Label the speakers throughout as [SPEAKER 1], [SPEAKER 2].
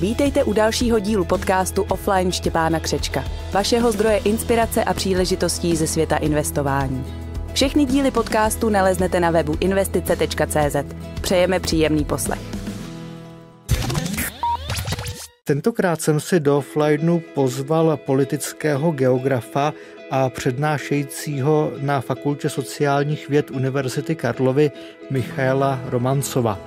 [SPEAKER 1] Vítejte u dalšího dílu podcastu Offline Štěpána Křečka, vašeho zdroje inspirace a příležitostí ze světa investování. Všechny díly podcastu naleznete na webu investice.cz. Přejeme příjemný poslech. Tentokrát jsem si do Offlineu pozval politického geografa a přednášejícího na Fakultě sociálních věd Univerzity Karlovy Michaela Romancova.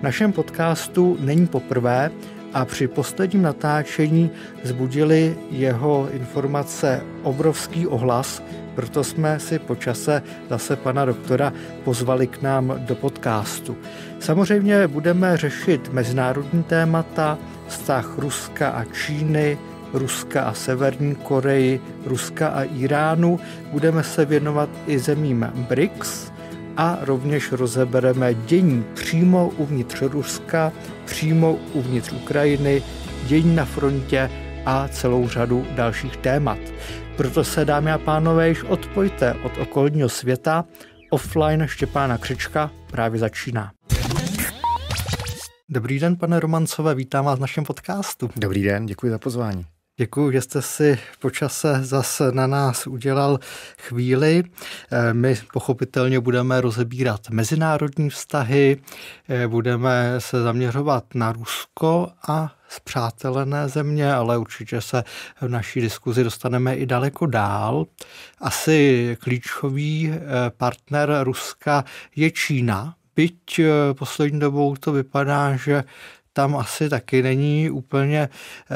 [SPEAKER 1] V našem podcastu není poprvé, a při posledním natáčení zbudili jeho informace obrovský ohlas, proto jsme si po čase zase pana doktora pozvali k nám do podcastu. Samozřejmě budeme řešit mezinárodní témata, vztah Ruska a Číny, Ruska a Severní Koreji, Ruska a Iránu. Budeme se věnovat i zemím BRICS, a rovněž rozebereme dění přímo uvnitř Ruska, přímo uvnitř Ukrajiny, dění na frontě a celou řadu dalších témat. Proto se, dámy a pánové, již odpojte od okolního světa. Offline Štěpána Křička právě začíná. Dobrý den, pane Romancové, vítám vás v našem podcastu. Dobrý den, děkuji za pozvání. Děkuji, že jste si počase zase na nás udělal chvíli. Eh, my pochopitelně budeme rozebírat mezinárodní vztahy, eh, budeme se zaměřovat na Rusko a zpřátelené země, ale určitě se v naší diskuzi dostaneme i daleko dál. Asi klíčový eh, partner Ruska je Čína, byť poslední dobou to vypadá, že tam asi taky není úplně eh,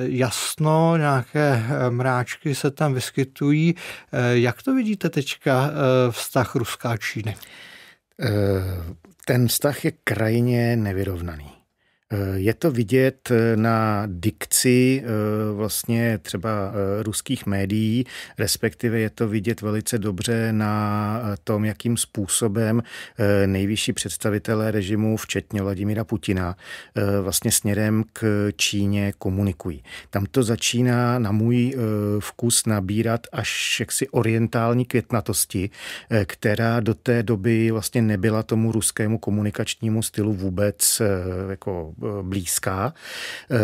[SPEAKER 1] jasno, nějaké eh, mráčky se tam vyskytují. Eh, jak to vidíte teďka vztah Ruská Číny?
[SPEAKER 2] Ten vztah je krajně nevyrovnaný. Eh, je to vidět eh, na dikci eh, vlastně třeba ruských médií, respektive je to vidět velice dobře na tom, jakým způsobem nejvyšší představitelé režimu, včetně Vladimira Putina, vlastně směrem k Číně komunikují. Tam to začíná na můj vkus nabírat až jaksi orientální květnatosti, která do té doby vlastně nebyla tomu ruskému komunikačnímu stylu vůbec jako blízká. Eh,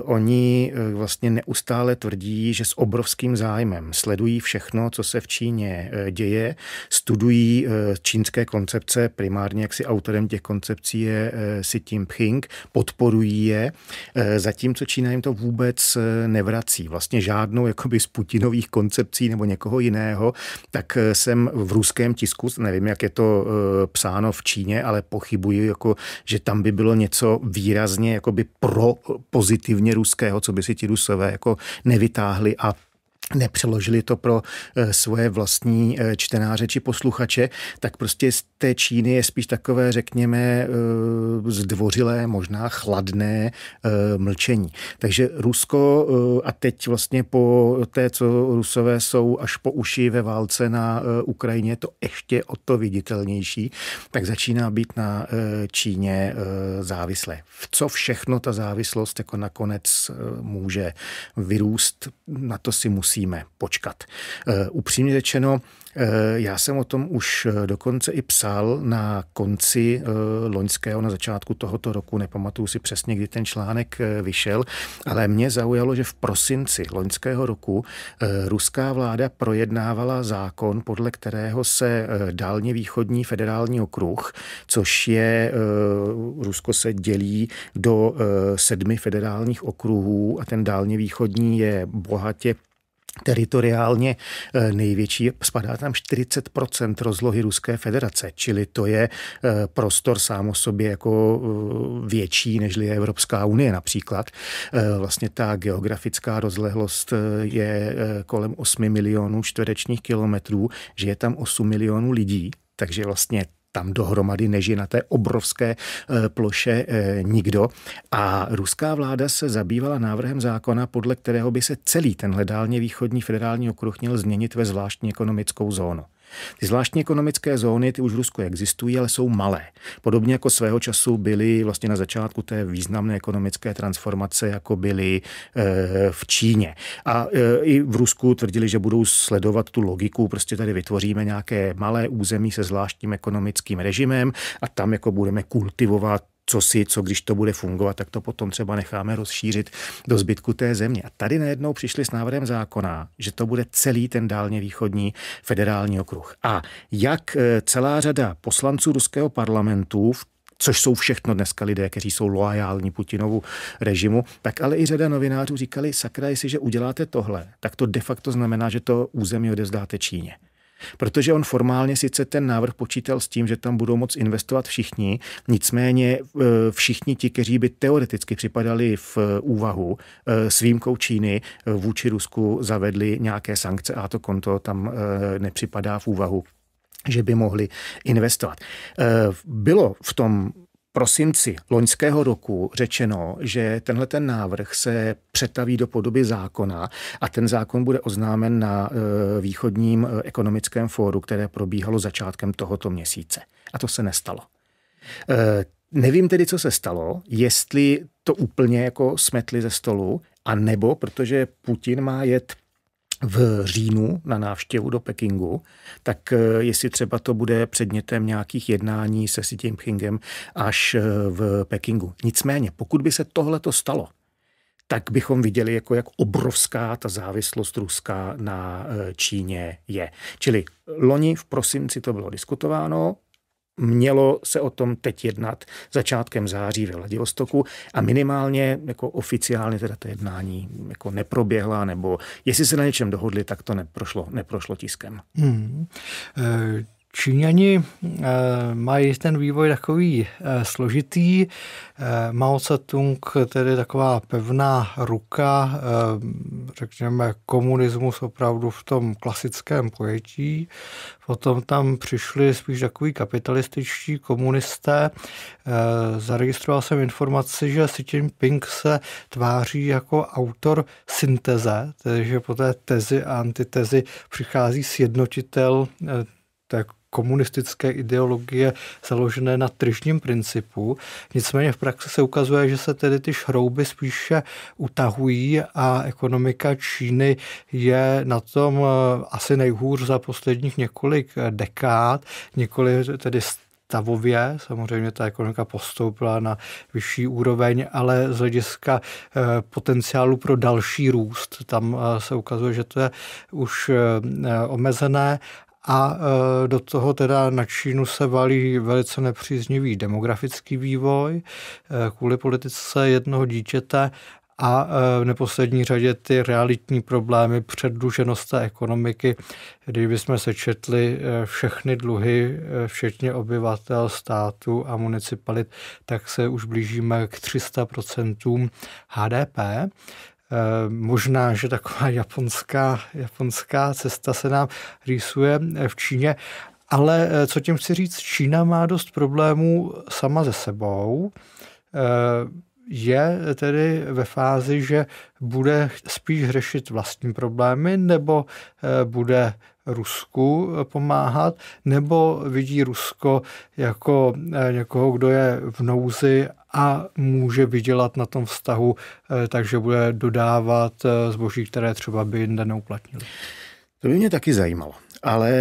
[SPEAKER 2] oni eh, vlastně neustále tvrdí, že s obrovským zájmem sledují všechno, co se v Číně eh, děje, studují čínské koncepce, primárně jak si autorem těch koncepcí je Xi Jinping, podporují je, zatímco Čína jim to vůbec nevrací. Vlastně žádnou jakoby z Putinových koncepcí nebo někoho jiného, tak jsem v ruském tisku, nevím, jak je to psáno v Číně, ale pochybuji, jako, že tam by bylo něco výrazného výrazně jakoby pro pozitivně ruského, co by si ti rusové jako nevytáhli a nepřeložili to pro eh, svoje vlastní eh, čtenáře či posluchače, tak prostě z té Číny je spíš takové, řekněme, eh, zdvořilé, možná chladné mlčení. Takže Rusko a teď vlastně po té, co Rusové jsou až po uši ve válce na Ukrajině, to ještě o to viditelnější, tak začíná být na Číně závislé. V co všechno ta závislost jako nakonec může vyrůst, na to si musí musíme počkat. Eh, upřímně řečeno, eh, já jsem o tom už eh, dokonce i psal na konci loňského, na začátku tohoto roku, nepamatuju si přesně, kdy ten článek vyšel, ale mě zaujalo, že v prosinci loňského roku ruská vláda projednávala zákon, podle kterého se dálně východní federální okruh, což je, Rusko se dělí do sedmi federálních okruhů a ten dálně východní je bohatě teritoriálně eh, největší, spadá tam 40 rozlohy Ruské federace, čili to je eh, prostor sám o sobě jako eh, větší, než je Evropská unie například. Vlastně ta geografická rozlehlost je kolem 8 milionů čtverečních kilometrů, že je tam 8 milionů lidí, takže vlastně tam dohromady nežije na té obrovské eh, ploše eh, nikdo. A ruská vláda se zabývala návrhem zákona, podle kterého by se celý tenhle dálně východní federální okruh měl změnit ve zvláštní ekonomickou zónu. Ty zvláštní ekonomické zóny, ty už v Rusku existují, ale jsou malé. Podobně jako svého času byly vlastně na začátku té významné ekonomické transformace, jako byly e, v Číně. A e, i v Rusku tvrdili, že budou sledovat tu logiku, prostě tady vytvoříme nějaké malé území se zvláštním ekonomickým režimem a tam jako budeme kultivovat co si, co když to bude fungovat, tak to potom třeba necháme rozšířit do zbytku té země. A tady najednou přišli s návrhem zákona, že to bude celý ten dálně východní federální okruh. A jak eh, celá řada poslanců ruského parlamentu v což jsou všechno dneska lidé, kteří jsou loajální Putinovu režimu, tak ale i řada novinářů říkali, sakra, jestliže uděláte tohle, tak to de facto znamená, že to území odevzdáte Číně. Protože on formálně sice ten návrh počítal s tím, že tam budou moc investovat všichni, nicméně e, všichni ti, kteří by teoreticky připadali v e, úvahu e, s výjimkou Číny vůči Rusku zavedli nějaké sankce a to konto tam nepřipadá v úvahu že by mohli investovat. Bylo v tom prosinci loňského roku řečeno, že tenhle ten návrh se přetaví do podoby zákona a ten zákon bude oznámen na e, východním e, ekonomickém fóru, které probíhalo začátkem tohoto měsíce. A to se nestalo. E, nevím tedy, co se stalo, jestli to úplně jako smetli ze stolu, a nebo protože Putin má jet v říjnu na návštěvu do Pekingu, tak eh, jestli třeba to bude předmětem nějakých jednání se Xi Jinpingem až eh, v Pekingu. Nicméně, pokud by se tohle to stalo, tak bychom viděli, jako jak obrovská ta závislost Ruska na eh, Číně je. Čili loni v prosinci to bylo diskutováno, Mělo se o tom teď jednat začátkem září ve Vladivostoku a minimálně jako oficiálně teda to jednání jako neproběhla, nebo jestli se na něčem dohodli, tak to neprošlo, neprošlo tiskem.
[SPEAKER 1] Hmm. E- Číňani eh, mají ten vývoj takový eh, složitý. Eh, Mao Tse-tung tedy taková pevná ruka, řekněme, komunismus opravdu v tom klasickém pojetí. Potom tam přišli spíš takový kapitalističtí komunisté. Zaregistroval jsem informaci, že Xi Jinping se tváří jako autor synteze, že po té tezi a antitezi přichází sjednotitel té komunistické ideologie založené na tržním principu. Nicméně v praxi se ukazuje, že se tedy ty šrouby spíše utahují a ekonomika Číny je na tom eh, asi nejhůř za posledních několik eh, dekád, nikoli tedy stavově. Samozřejmě ta ekonomika postoupila na vyšší úroveň, ale z hlediska eh, potenciálu pro další růst, tam se ukazuje, že to je už omezené a e, do toho teda na Čínu se valí velice nepříznivý demografický vývoj e, kvůli politice jednoho dítěte a e, v neposlední řadě ty realitní problémy, předluženost té ekonomiky, kdybychom sečetli všechny dluhy, včetně obyvatel státu a municipalit, tak se už blížíme k 300% HDP. Eh, možná, že taková japonská, japonská cesta se nám rýsuje eh, v Číně, ale eh, co tím chci říct, Čína má dost problémů sama ze sebou je tedy ve fázi, že bude spíš řešit vlastní problémy nebo bude Rusku pomáhat, nebo vidí Rusko jako někoho, kdo je v nouzi a může vydělat na tom vztahu, eh, takže bude dodávat eh, zboží, které třeba by jinde neuplatnili.
[SPEAKER 2] To by mě taky zajímalo, ale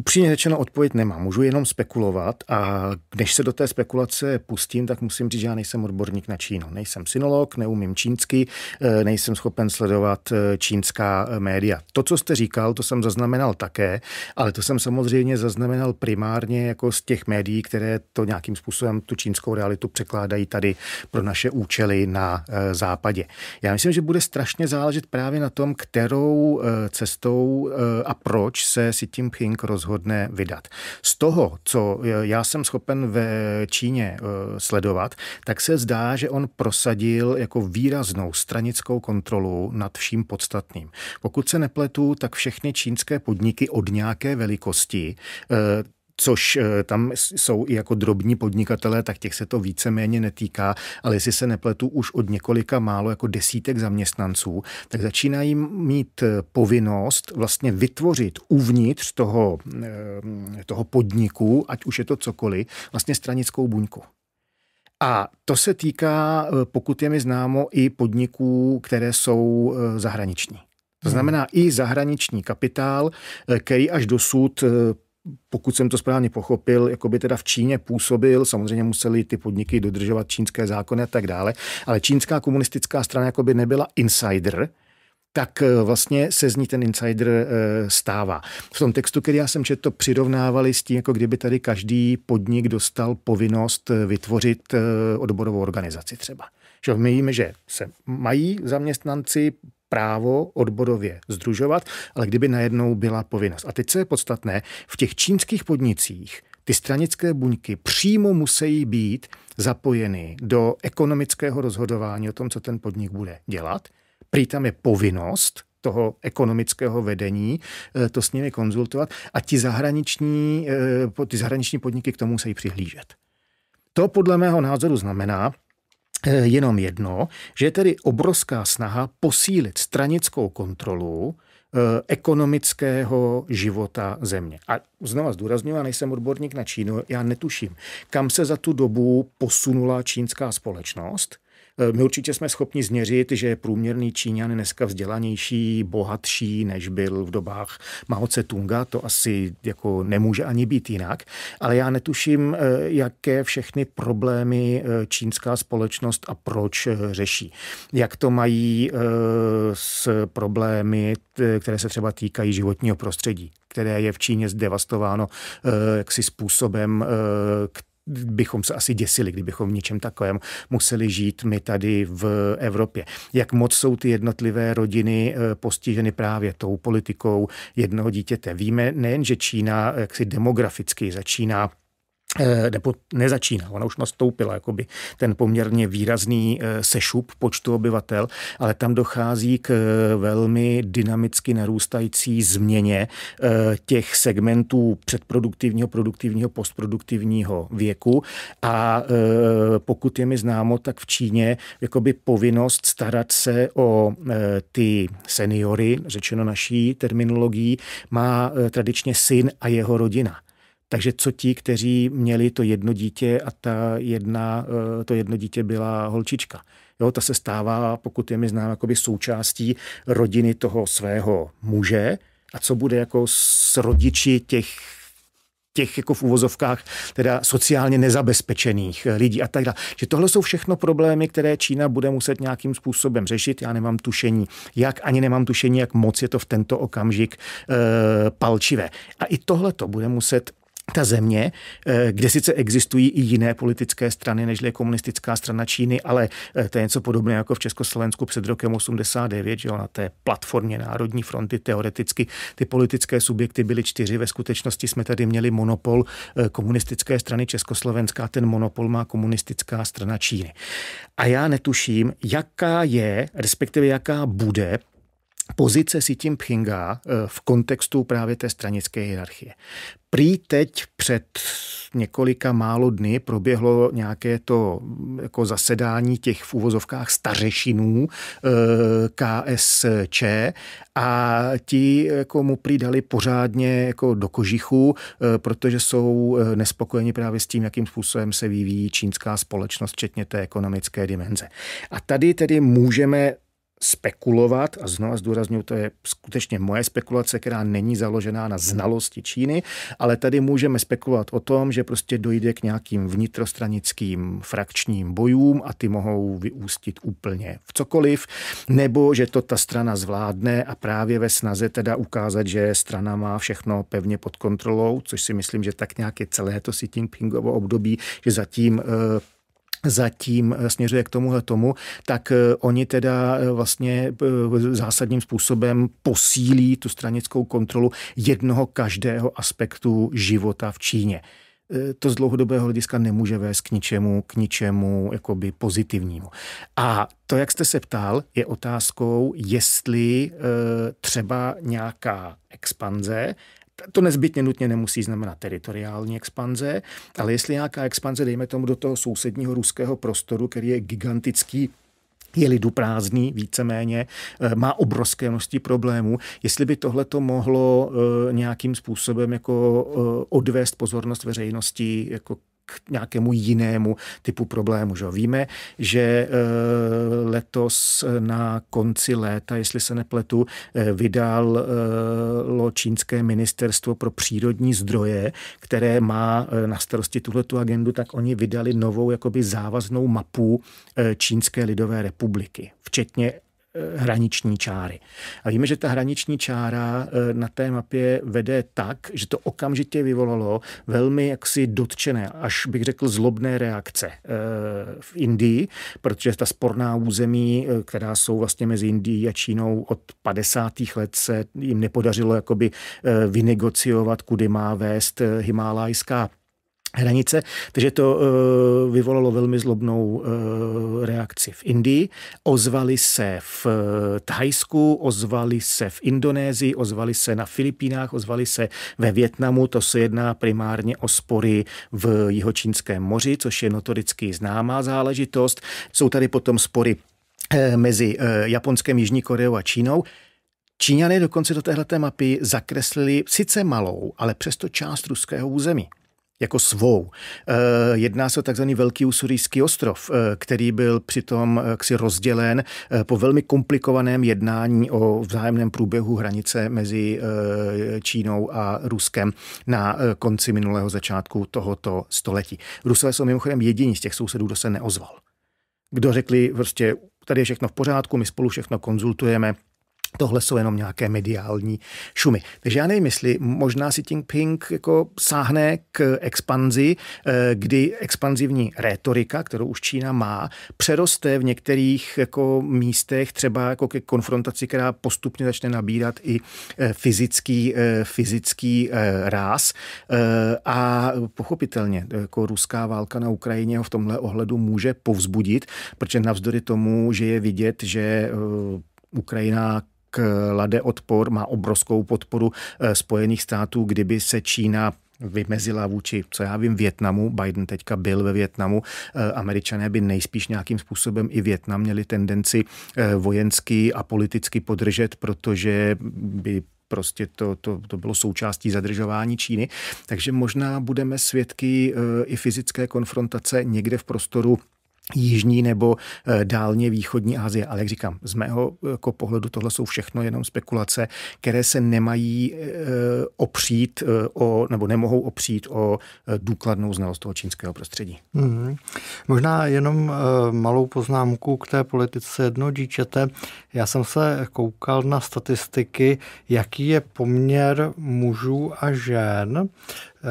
[SPEAKER 2] upřímně řečeno odpověď nemám. Můžu jenom spekulovat a když se do té spekulace pustím, tak musím říct, že já nejsem odborník na Čínu. Nejsem synolog, neumím čínsky, eh, nejsem schopen sledovat eh, čínská eh, média. To, co jste říkal, to jsem zaznamenal také, ale to jsem samozřejmě zaznamenal primárně jako z těch médií, které to nějakým způsobem tu čínskou realitu překládají tady pro naše účely na západě. Já myslím, že bude strašně záležet právě na tom, kterou cestou a proč se tím Jinping rozhodl rozhodne vydat. Z toho, co e, já jsem schopen ve Číně e, sledovat, tak se zdá, že on prosadil jako výraznou stranickou kontrolu nad vším podstatným. Pokud se nepletu, tak všechny čínské podniky od nějaké velikosti e, což eh, tam jsou i jako drobní podnikatelé, tak těch se to víceméně netýká, ale jestli se nepletu už od několika málo jako desítek zaměstnanců, tak začínají mít eh, povinnost vlastně vytvořit uvnitř toho, eh, toho podniku, ať už je to cokoliv, vlastně stranickou buňku. A to se týká, pokud je mi známo, i podniků, které jsou zahraniční. To hmm. znamená i zahraniční kapitál, který až dosud pokud jsem to správně pochopil, jako by teda v Číně působil, samozřejmě museli ty podniky dodržovat čínské zákony a tak dále, ale čínská komunistická strana jako by nebyla insider, tak eh, vlastně se z ní ten insider eh, stává. V tom textu, který já jsem četl, to přirovnávali s tím, jako kdyby tady každý podnik dostal povinnost eh, vytvořit odborovou organizaci třeba. Že my víme, že se mají zaměstnanci právo odborově združovat, ale kdyby najednou byla povinnost. A teď, co je podstatné, v těch čínských podnicích ty stranické buňky přímo musí být zapojeny do ekonomického rozhodování o tom, co ten podnik bude dělat. Prý tam je povinnost toho ekonomického vedení, eh, to s nimi konzultovat a ti zahraniční, eh, ty zahraniční podniky k tomu musí přihlížet. To podle mého názoru znamená, Eh, jenom jedno, že je tedy obrovská snaha posílit stranickou kontrolu eh, ekonomického života země. A znova zdůraznuju, já nejsem odborník na Čínu, já netuším, kam se za tu dobu posunula čínská společnost – Eh, my určitě jsme schopni změřit, že průměrný Číňan je dneska vzdělanější, bohatší, než byl v dobách Mao Tse Tunga. To asi jako nemůže ani být jinak. Ale já netuším, eh, jaké všechny problémy eh, čínská společnost a proč řeší. Jak to mají s problémy, které se třeba týkají životního prostředí, které je v Číně zdevastováno jaksi způsobem, který bychom se asi děsili, kdybychom v něčem takovém museli žít my tady v Evropě. Jak moc jsou ty jednotlivé rodiny eh, postiženy právě tou politikou jednoho dítěte. Víme nejen, že Čína jaksi demograficky začíná Eh, nebo nezačíná, ona už nastoupila, jakoby ten poměrně výrazný eh, sešup počtu obyvatel, ale tam dochází k eh, velmi dynamicky narůstající změně těch segmentů předproduktivního, produktivního, postproduktivního věku a pokud je mi známo, tak v Číně jakoby povinnost starat se o ty seniory, řečeno naší terminologií, má tradičně syn a jeho rodina. Takže co ti, kteří měli to jedno dítě a ta jedna, eh, to jedno dítě byla holčička. Jo, ta se stává, pokud je mi znám, jakoby součástí rodiny toho svého muže. A co bude jako s rodiči těch těch jako v uvozovkách teda sociálně nezabezpečených eh, lidí a tak dále. Že tohle jsou všechno problémy, které Čína bude muset nějakým způsobem řešit. Já nemám tušení, jak ani nemám tušení, jak moc je to v tento okamžik e, palčivé. A i tohle to bude muset ta země, eh, kde sice existují i jiné politické strany, než je komunistická strana Číny, ale eh, to je něco podobné jako v Československu před rokem 89, že jo, na té platformě Národní fronty teoreticky ty politické subjekty byly čtyři, ve skutečnosti jsme tady měli monopol eh, komunistické strany Československá, ten monopol má komunistická strana Číny. A já netuším, jaká je, respektive jaká bude pozice si tím Pchinga eh, v kontextu právě té stranické hierarchie. Prý teď před několika málo dny proběhlo nějaké to mm, jako zasedání těch v úvozovkách stařešinů eh, KSČ a ti jako mu přidali pořádně jako do kožichu, eh, protože jsou nespokojeni právě s tím, jakým způsobem se vyvíjí čínská společnost, včetně té ekonomické dimenze. A tady tedy můžeme spekulovat, a znovu zdůraznuju, to je skutečně moje spekulace, která není založená na znalosti Číny, ale tady můžeme spekulovat o tom, že prostě dojde k nějakým vnitrostranickým frakčním bojům a ty mohou vyústit úplně v cokoliv, nebo že to ta strana zvládne a právě ve snaze teda ukázat, že strana má všechno pevně pod kontrolou, což si myslím, že tak nějaké celé to Xi Jinpingovo období, že zatím eh, zatím eh, směřuje k tomuhle tomu, tak eh, oni teda eh, vlastně zásadním způsobem posílí tu stranickou kontrolu jednoho každého aspektu života v Číně. To z dlouhodobého hlediska nemůže vést k ničemu, k ničemu jakoby pozitivnímu. A to, jak jste se ptal, je otázkou, jestli třeba nějaká expanze to nezbytně nutně nemusí znamenat teritoriální expanze, ale jestli nějaká expanze, dejme tomu, do toho sousedního ruského prostoru, který je gigantický, je lidu prázdný víceméně, eh, má obrovské množství problémů. Jestli by tohle to mohlo eh, nějakým způsobem jako eh, odvést pozornost veřejnosti jako k nějakému jinému typu problému. Že? Víme, že eh, letos na konci léta, jestli se nepletu, eh, vydalo eh, čínské ministerstvo pro přírodní zdroje, které má na starosti tuhletu agendu, tak oni vydali novou jakoby závaznou mapu Čínské lidové republiky, včetně Eh, hraniční čáry. A víme, že ta hraniční čára eh, na té mapě vede tak, že to okamžitě vyvolalo velmi jaksi dotčené, až bych řekl zlobné reakce eh, v Indii, protože ta sporná území, která jsou vlastně mezi Indií a Čínou od 50. let se jim nepodařilo jakoby vynegociovat, kudy má vést himálájská hranice, takže to eh, vyvolalo velmi zlobnou eh, reakci v Indii. Ozvali se v eh, Thajsku, ozvali se v Indonésii, ozvali se na Filipínách, ozvali se ve Větnamu. To se jedná primárně o spory v Jihočínském moři, což je notoricky známá záležitost. Jsou tady potom spory mezi Japonskem, Jižní Koreou a Čínou. Číňané dokonce do téhleté mapy zakreslili sice malou, ale přesto část ruského území jako svou. Eh, jedná se o takzvaný Velký usurijský ostrov, eh, který byl přitom eh, ksi rozdělen po velmi komplikovaném jednání o vzájemném průběhu hranice mezi Čínou a Ruskem na konci minulého začátku tohoto století. Rusové jsou mimochodem jediní z těch sousedů, kdo se neozval. Kdo řekli, prostě tady je všechno v pořádku, my spolu všechno konzultujeme, Tohle jsou jenom nějaké mediální šumy. Takže já nevím, jestli možná si Jinping jako sáhne k expanzi, eh, kdy expanzivní rétorika, kterou už Čína má, přeroste v některých jako místech třeba jako ke konfrontaci, která postupně začne nabírat i eh, fyzický, eh, fyzický ráz. A pochopitelně jako ruská válka na Ukrajině ho v tomhle ohledu může povzbudit, protože navzdory tomu, že je vidět, že Ukrajina klade eh, odpor, má obrovskou podporu eh, Spojených států, kdyby se Čína vymezila vůči, co já vím, Větnamu. Biden teďka byl ve Větnamu. Eh, Američané by nejspíš nějakým způsobem i Větnam měli tendenci vojenský a politicky podržet, protože by prostě to, to, to bylo součástí zadržování Číny. Takže možná budeme svědky i fyzické konfrontace někde v prostoru jižní nebo eh, dálně východní Asie. Ale jak říkám, z mého eh, jako pohledu tohle jsou všechno jenom spekulace, které se nemají eh, opřít o, nebo nemohou opřít o důkladnou znalost toho čínského prostředí.
[SPEAKER 1] Mm-hmm. Možná jenom malou poznámku k té politice jedno díčete. Já jsem se koukal na statistiky, jaký je poměr mužů a žen Eh,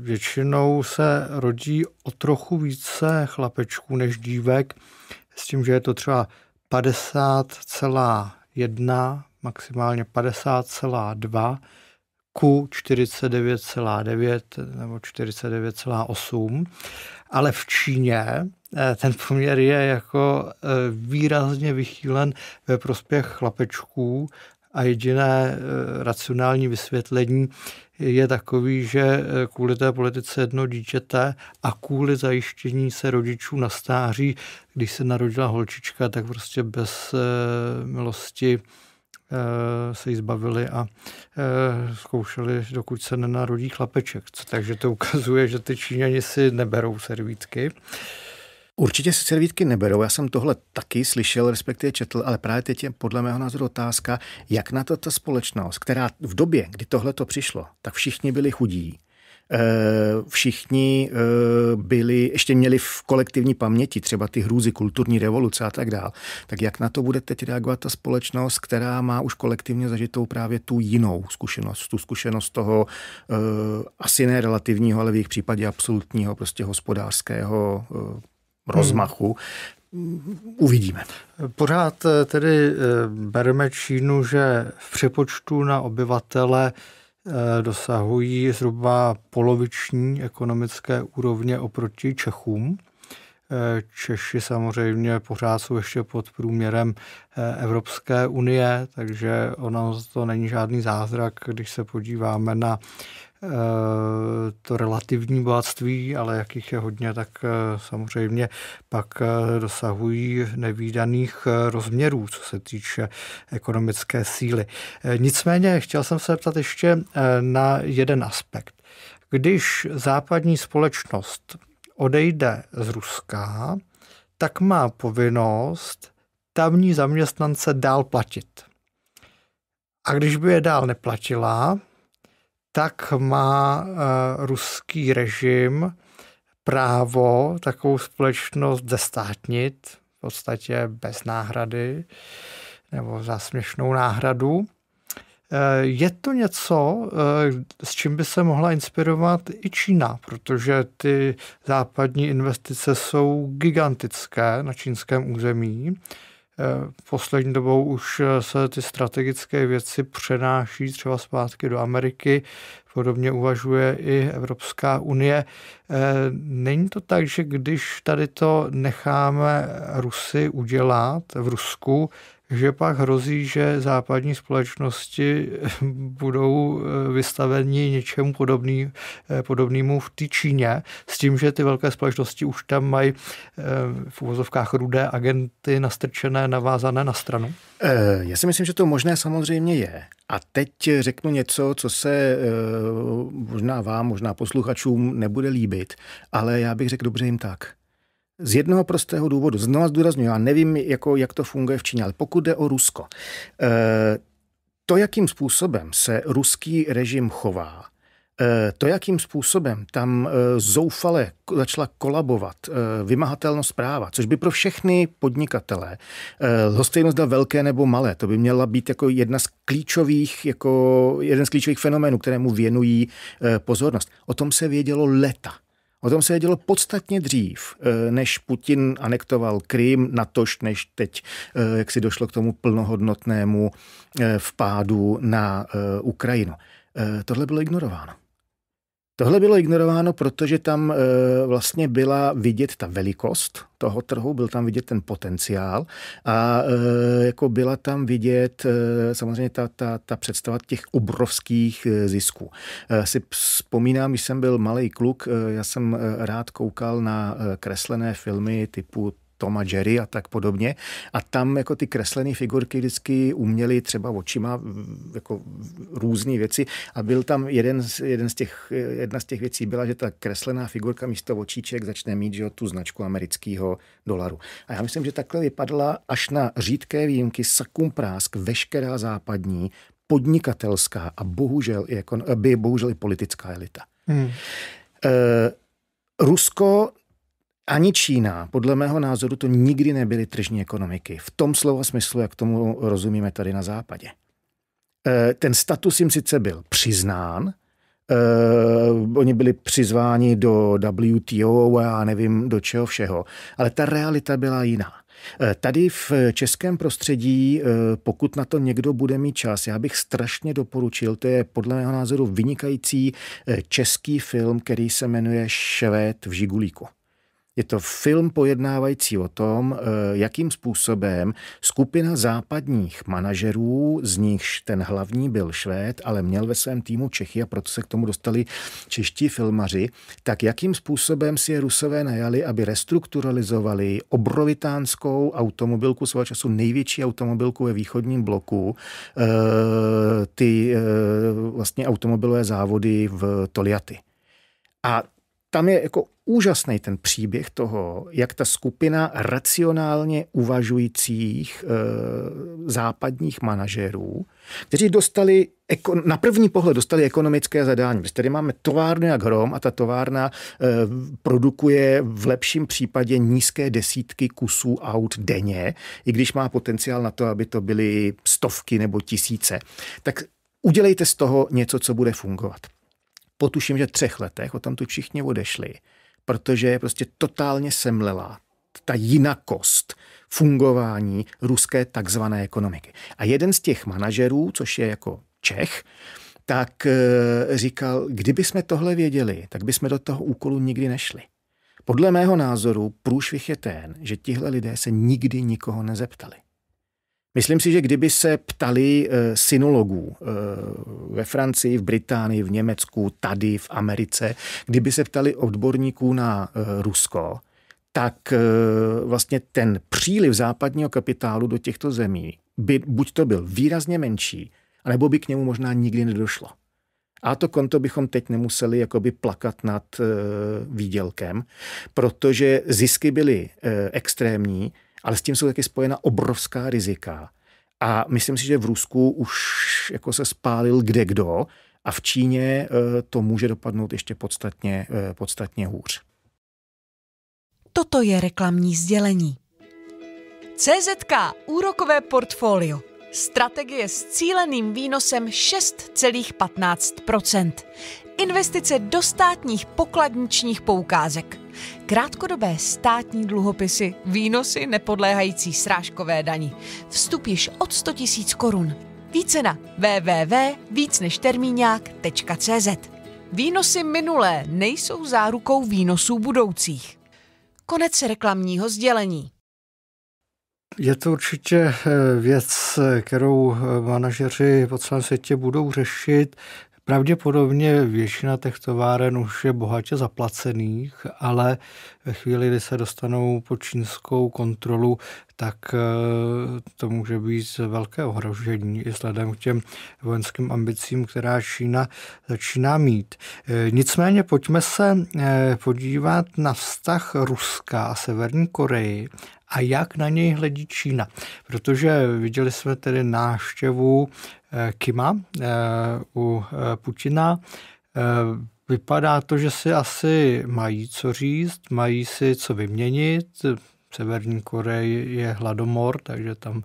[SPEAKER 1] většinou se rodí o trochu více chlapečků než dívek, s tím, že je to třeba 50,1, maximálně 50,2 ku 49,9 nebo 49,8, ale v Číně eh, ten poměr je jako eh, výrazně vychýlen ve prospěch chlapečků a jediné racionální vysvětlení je takový, že eh, kvůli té politice jedno dítěte a kvůli zajištění se rodičů na stáří, když se narodila holčička, tak prostě bez eh, milosti eh, se jí zbavili a zkoušeli, dokud se nenarodí chlapeček. Takže to ukazuje, že ty Číňani si neberou servítky.
[SPEAKER 2] Určitě se servítky neberou. Já jsem tohle taky slyšel, respektive četl, ale právě teď je podle mého názoru otázka, jak na to ta společnost, která v době, kdy tohle to přišlo, tak všichni byli chudí, eh, všichni eh, byli, ještě měli v kolektivní paměti třeba ty hrůzy kulturní revoluce a tak dál. Tak jak na to bude teď reagovat ta společnost, která má už kolektivně zažitou právě tu jinou zkušenost, tu zkušenost toho eh, asi ne relativního, ale v jejich případě
[SPEAKER 1] absolutního, prostě hospodářského
[SPEAKER 2] Hmm. rozmachu. Hmm. Uvidíme.
[SPEAKER 1] Pořád eh, tedy eh, bereme Čínu, že v přepočtu na obyvatele eh, dosahují zhruba poloviční ekonomické úrovně oproti Čechům. Češi samozřejmě pořád jsou ještě pod průměrem Evropské unie, takže ono to není žádný zázrak, když se podíváme na Eh, to relativní bohatství, ale jakých je hodně, tak eh, samozřejmě pak eh, dosahují nevýdaných rozměrů, co se týče ekonomické síly. Nicméně chtěl jsem se zeptat ještě na jeden aspekt. Když západní společnost odejde z Ruska, tak má povinnost tamní zaměstnance dál platit. A když by je dál neplatila, tak má eh, ruský režim právo takovou společnost zestátnit v podstatě bez náhrady nebo za směšnou náhradu. Eh, je to něco, eh, s čím by se mohla inspirovat i Čína, protože ty západní investice jsou gigantické na čínském území. Eh, poslední dobou už eh, se ty strategické věci přenáší třeba zpátky do Ameriky, podobně uvažuje i Evropská unie. Eh, není to tak, že když tady to necháme Rusy udělat v Rusku, že pak hrozí, že západní společnosti budou eh, vystaveni něčemu podobný, eh, podobnému v té Číně, s tím, že ty velké společnosti už tam mají eh, v uvozovkách rudé agenty nastrčené, navázané na stranu?
[SPEAKER 2] Já si myslím, že to možné samozřejmě je. A teď řeknu něco, co se možná vám, možná posluchačům nebude líbit, ale já bych řekl dobře jim tak. Z jednoho prostého důvodu. Znovu zdůraznuju, já nevím, jako, jak to funguje v Číně, ale pokud jde o Rusko, eh, to, jakým způsobem se ruský režim chová, eh, to, jakým způsobem tam eh, zoufale začala kolabovat vymahatelnost práva, což by pro všechny podnikatele hostejnost dal velké nebo malé, to by měla být jako jedna z klíčových, jako jeden z klíčových fenoménů, kterému věnují pozornost. O tom se vědělo leta. O tom se dělo podstatně dřív, eh, než Putin anektoval Krym, natož než teď, eh, jak si došlo k tomu plnohodnotnému eh, vpádu na Ukrajinu. Tohle bylo ignorováno. Tohle bylo ignorováno, protože tam eh, vlastně byla vidět ta velikost toho trhu, byl tam vidět ten potenciál a eh, jako byla tam vidět eh, samozřejmě ta, ta, ta představa těch obrovských zisků. Si vzpomínám, když jsem byl malý kluk, já jsem rád koukal na kreslené filmy typu Toma Jerry a tak podobně. A tam jako ty kreslené figurky vždycky uměly třeba očima jako různé věci. A byl tam jeden z, jeden z těch, jedna z těch věcí byla, že ta kreslená figurka místo očíček začne mít že, tu značku amerického dolaru. A já myslím, že takhle vypadla až na řídké výjimky sakum prásk veškerá západní podnikatelská a bohužel i, ekon, jako, eh, bohužel i politická elita. Hmm. E, Rusko ani Čína, podle mého názoru, to nikdy nebyly tržní ekonomiky. V tom slova smyslu, jak tomu rozumíme tady na západě. Eh, ten status jim sice byl přiznán, Uh, oni byli přizváni do WTO a já nevím do čeho všeho, ale ta realita byla jiná. Eh, tady v českém prostředí, pokud na to někdo bude mít čas, já bych strašně doporučil, to je podle mého názoru vynikající český film, který se jmenuje Švéd v žigulíku. Je to film pojednávající o tom, eh, jakým způsobem skupina západních manažerů, z nichž ten hlavní byl Švéd, ale měl ve svém týmu Čechy a proto se k tomu dostali čeští filmaři, tak jakým způsobem si je Rusové najali, aby restrukturalizovali obrovitánskou automobilku, svého času největší automobilku ve východním bloku, eh, ty eh, vlastně automobilové závody v Toliaty. A tam je jako úžasný ten příběh toho, jak ta skupina racionálně uvažujících e, západních manažerů, kteří dostali eko, na první pohled dostali ekonomické zadání. Tady máme továrnu jak hrom a ta továrna e, produkuje v lepším případě nízké desítky kusů aut denně, i když má potenciál na to, aby to byly stovky nebo tisíce. Tak udělejte z toho něco, co bude fungovat Potuším, že třech letech, o tam tu všichni odešli protože je prostě totálně semlela ta jinakost fungování ruské takzvané ekonomiky. A jeden z těch manažerů, což je jako Čech, tak eh, říkal, kdyby jsme tohle věděli, tak jsme do toho úkolu nikdy nešli. Podle mého názoru průšvih je ten, že tihle lidé se nikdy nikoho nezeptali. Myslím si, že kdyby se ptali eh, synologů eh, ve Francii, v Británii, v Německu, tady, v Americe, kdyby se ptali odborníků na eh, Rusko, tak vlastně ten příliv západního kapitálu do těchto zemí by buď to byl výrazně menší, anebo by k němu možná nikdy nedošlo. A to konto bychom teď nemuseli jakoby plakat nad výdělkem, protože zisky byly extrémní, ale s tím jsou taky spojena obrovská rizika. A myslím si, že v Rusku už jako se spálil kde kdo a v Číně eh, to může dopadnout ještě podstatně, eh, podstatně hůř. Toto je reklamní sdělení. CZK úrokové portfolio. Strategie s cíleným výnosem 6,15 Investice do státních pokladničních poukázek Krátkodobé státní dluhopisy, výnosy nepodléhající srážkové dani. Vstup již od 100 000 korun. Více na www.vícneštermíňák.cz Výnosy minulé nejsou zárukou výnosů budoucích. Konec reklamního sdělení.
[SPEAKER 1] Je to určitě eh, věc, eh, kterou eh, manažeři po celém světě budou řešit. Pravděpodobně většina těch továren už je bohatě zaplacených, ale ve chvíli, kdy se dostanou pod čínskou kontrolu, tak eh, to může být velké ohrožení i vzhledem k těm vojenským ambicím, která Čína začíná mít. Eh, nicméně pojďme se eh, podívat na vztah Ruska a Severní Koreji a jak na něj hledí Čína. Protože viděli jsme tedy náštěvu Eh, Kima eh, u eh, Putina. Vypadá to, že si asi mají co říct, mají si co vyměnit. Severní Koreji je hladomor, takže tam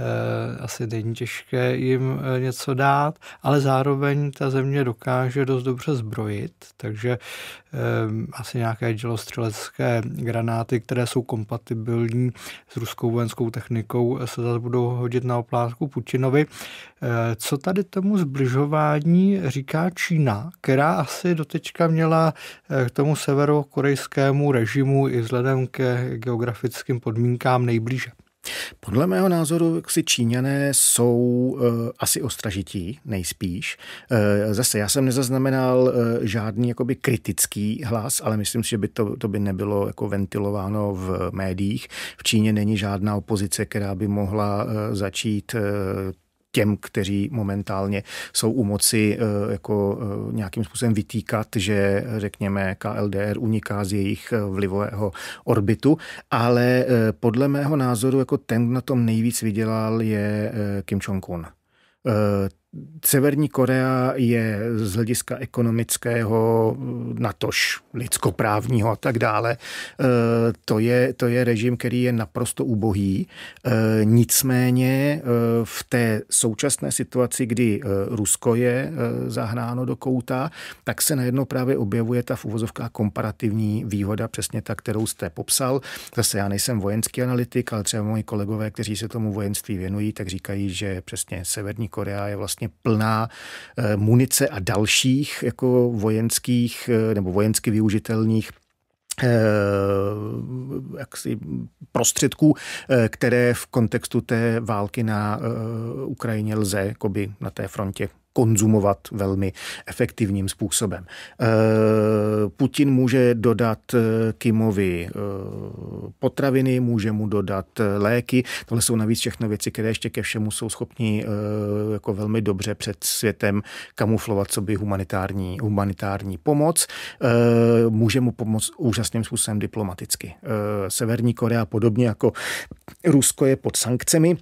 [SPEAKER 1] Eh, asi není těžké jim eh, něco dát, ale zároveň ta země dokáže dost dobře zbrojit, takže ehm, asi nějaké dělostřelecké granáty, které jsou kompatibilní s ruskou vojenskou technikou, eh, se zase budou hodit na oplátku Putinovi. Co tady tomu zbližování říká Čína, která asi dotečka měla k tomu severokorejskému režimu i vzhledem ke geografickým podmínkám nejblíže?
[SPEAKER 2] Podle mého názoru si Číňané jsou uh, asi ostražití, nejspíš. Uh, zase já jsem nezaznamenal uh, žádný jakoby kritický hlas, ale myslím si, že by to, to by nebylo jako ventilováno v médiích. V Číně není žádná opozice, která by mohla uh, začít uh, těm, kteří momentálně jsou u moci eh, jako eh, nějakým způsobem vytýkat, že eh, řekněme KLDR uniká z jejich vlivového orbitu, ale podle mého názoru jako ten na tom nejvíc vydělal je Kim Jong-un Severní Korea je z hlediska ekonomického, natož lidskoprávního a tak dále, eh, to je, to je režim, který je naprosto ubohý. Eh, nicméně eh, v té současné situaci, kdy Rusko je zahnáno do kouta, tak se najednou právě objevuje ta v uvozovkách komparativní výhoda, přesně ta, kterou jste popsal. Zase já nejsem vojenský analytik, ale třeba moji kolegové, kteří se tomu vojenství věnují, tak říkají, že přesně Severní Korea je vlastně vlastně plná eh, munice a dalších jako vojenských eh, nebo vojensky využitelných eh, jaksi prostředků, které v kontextu té války na Ukrajině lze koby na té frontě konzumovat velmi efektivním způsobem. Eh, Putin může dodat eh, Kimovi eh, potraviny, může mu dodat léky. Tohle jsou navíc všechno věci, které ještě ke všemu jsou schopni jako velmi dobře před světem kamuflovat sobě humanitární, humanitární pomoc. Může mu pomoct úžasným způsobem diplomaticky. Severní Korea podobně jako Rusko je pod sankcemi.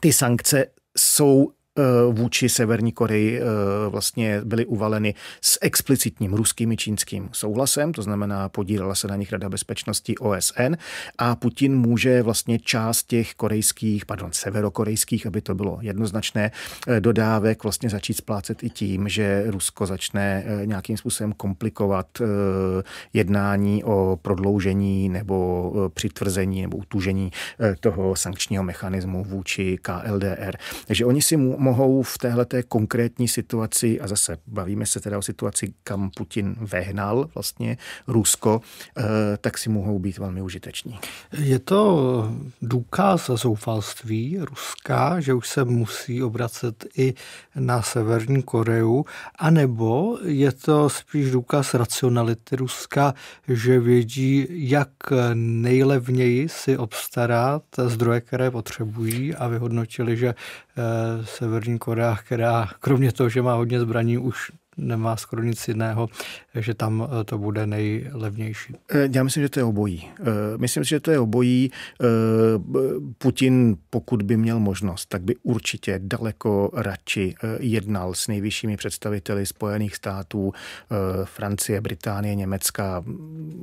[SPEAKER 2] Ty sankce jsou Eh, vůči Severní Koreji eh, vlastně byly uvaleny s explicitním ruským i čínským souhlasem, to znamená podílela se na nich Rada bezpečnosti OSN a Putin může vlastně část těch korejských, pardon, severokorejských, aby to bylo jednoznačné, eh, dodávek vlastně začít splácet i tím, že Rusko začne nějakým způsobem komplikovat jednání o prodloužení nebo přitvrzení nebo utužení toho sankčního mechanismu vůči KLDR. Takže oni si mu mohou v téhleté konkrétní situaci, a zase bavíme se teda o situaci, kam Putin vehnal vlastně Rusko, eh,
[SPEAKER 1] tak si mohou být velmi užiteční. Je to důkaz zoufalství Ruska, že už se musí obracet i na Severní Koreu, anebo je to spíš důkaz racionality Ruska, že vědí, jak nejlevněji si obstarat zdroje, které potřebují a vyhodnotili, že Eh, Severní Korea, která kromě toho, že má hodně zbraní, už nemá skoro nic jiného, takže tam eh, to bude nejlevnější.
[SPEAKER 2] Eh, já myslím, že to je obojí. Eh, myslím si, že to je obojí. Putin, pokud by měl možnost, tak by určitě daleko radši jednal s nejvyššími představiteli Spojených států, Francie, Británie, Německa.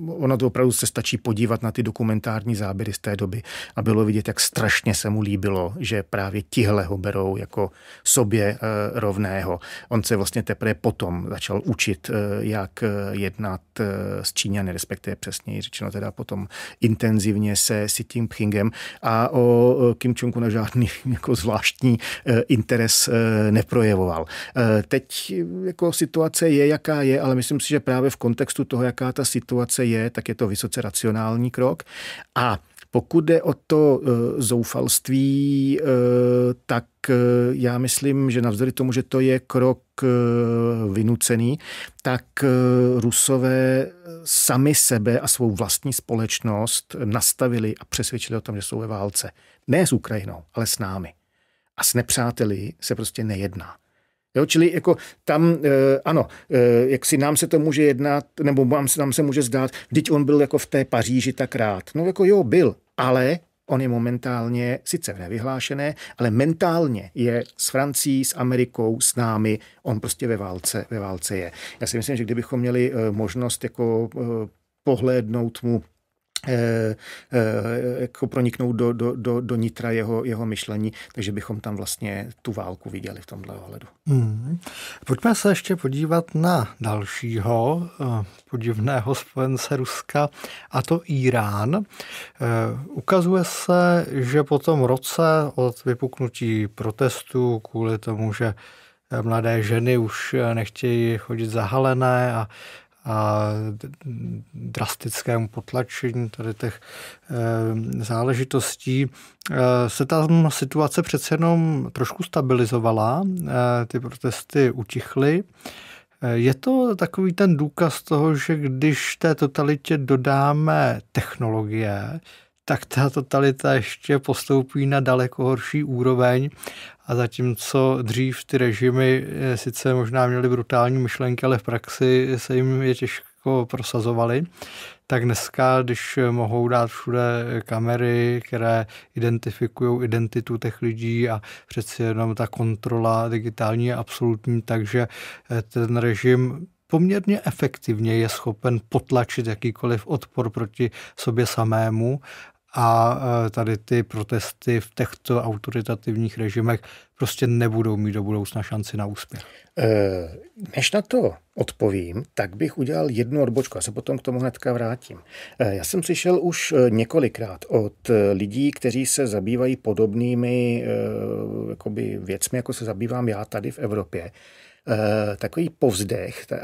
[SPEAKER 2] Ono to opravdu se stačí podívat na ty dokumentární záběry z té doby a bylo vidět, jak strašně se mu líbilo, že právě tihle ho berou jako sobě rovného. On se vlastně teprve potom začal učit, jak Eh, jednat eh, s Číňany, respektive přesněji řečeno teda potom intenzivně se Xi Jinpingem a o Kim Jong na žádný jako zvláštní eh, interes neprojevoval. Teď jako situace je, jaká je, ale myslím si, že právě v kontextu toho, jaká ta situace je, tak je to vysoce racionální krok. A pokud jde o to eh, zoufalství, eh, tak eh, já myslím, že navzdory tomu, že to je krok vynucený, tak Rusové sami sebe a svou vlastní společnost nastavili a přesvědčili o tom, že jsou ve válce. Ne s Ukrajinou, ale s námi. A s nepřáteli se prostě nejedná. Jo, čili jako tam, e, ano, e, jak si nám se to může jednat, nebo nám, nám se může zdát, vždyť on byl jako v té Paříži tak rád. No jako jo, byl, ale on je momentálně sice nevyhlášené, ale mentálně je s Francií, s Amerikou, s námi, on prostě ve válce, ve válce je. Já si myslím, že kdybychom měli eh, možnost jako eh, pohlédnout mu Eh, eh, jako proniknout do, do, do, do nitra jeho, jeho myšlení, takže bychom tam vlastně tu válku viděli v tomhle ohledu. Hmm.
[SPEAKER 1] Pojďme se ještě podívat na dalšího eh, podivného spojence Ruska, a to Irán. Ukazuje se, že po tom roce od vypuknutí protestů kvůli tomu, že mladé ženy už nechtějí chodit zahalené a a drastickému potlačení tady těch eh, záležitostí eh, se tam situace přece jenom trošku stabilizovala, eh, ty protesty utichly. Je to takový ten důkaz toho, že když té totalitě dodáme technologie, tak ta totalita ještě postoupí na daleko horší úroveň a zatímco dřív ty režimy eh, sice možná měly brutální myšlenky, ale v praxi se jim je těžko prosazovali, tak dneska, když mohou dát všude kamery, které identifikují identitu těch lidí a přeci jenom ta kontrola digitální je absolutní, takže eh, ten režim poměrně efektivně je schopen potlačit jakýkoliv odpor proti sobě samému a e, tady ty protesty v těchto autoritativních režimech prostě nebudou mít do budoucna šanci na úspěch. E,
[SPEAKER 2] než na to odpovím, tak bych udělal jednu odbočku, a se potom k tomu hnedka vrátím. E, já jsem slyšel už několikrát od lidí, kteří se zabývají podobnými jakoby věcmi, jako se zabývám já tady v Evropě, Eh, takový povzdech eh,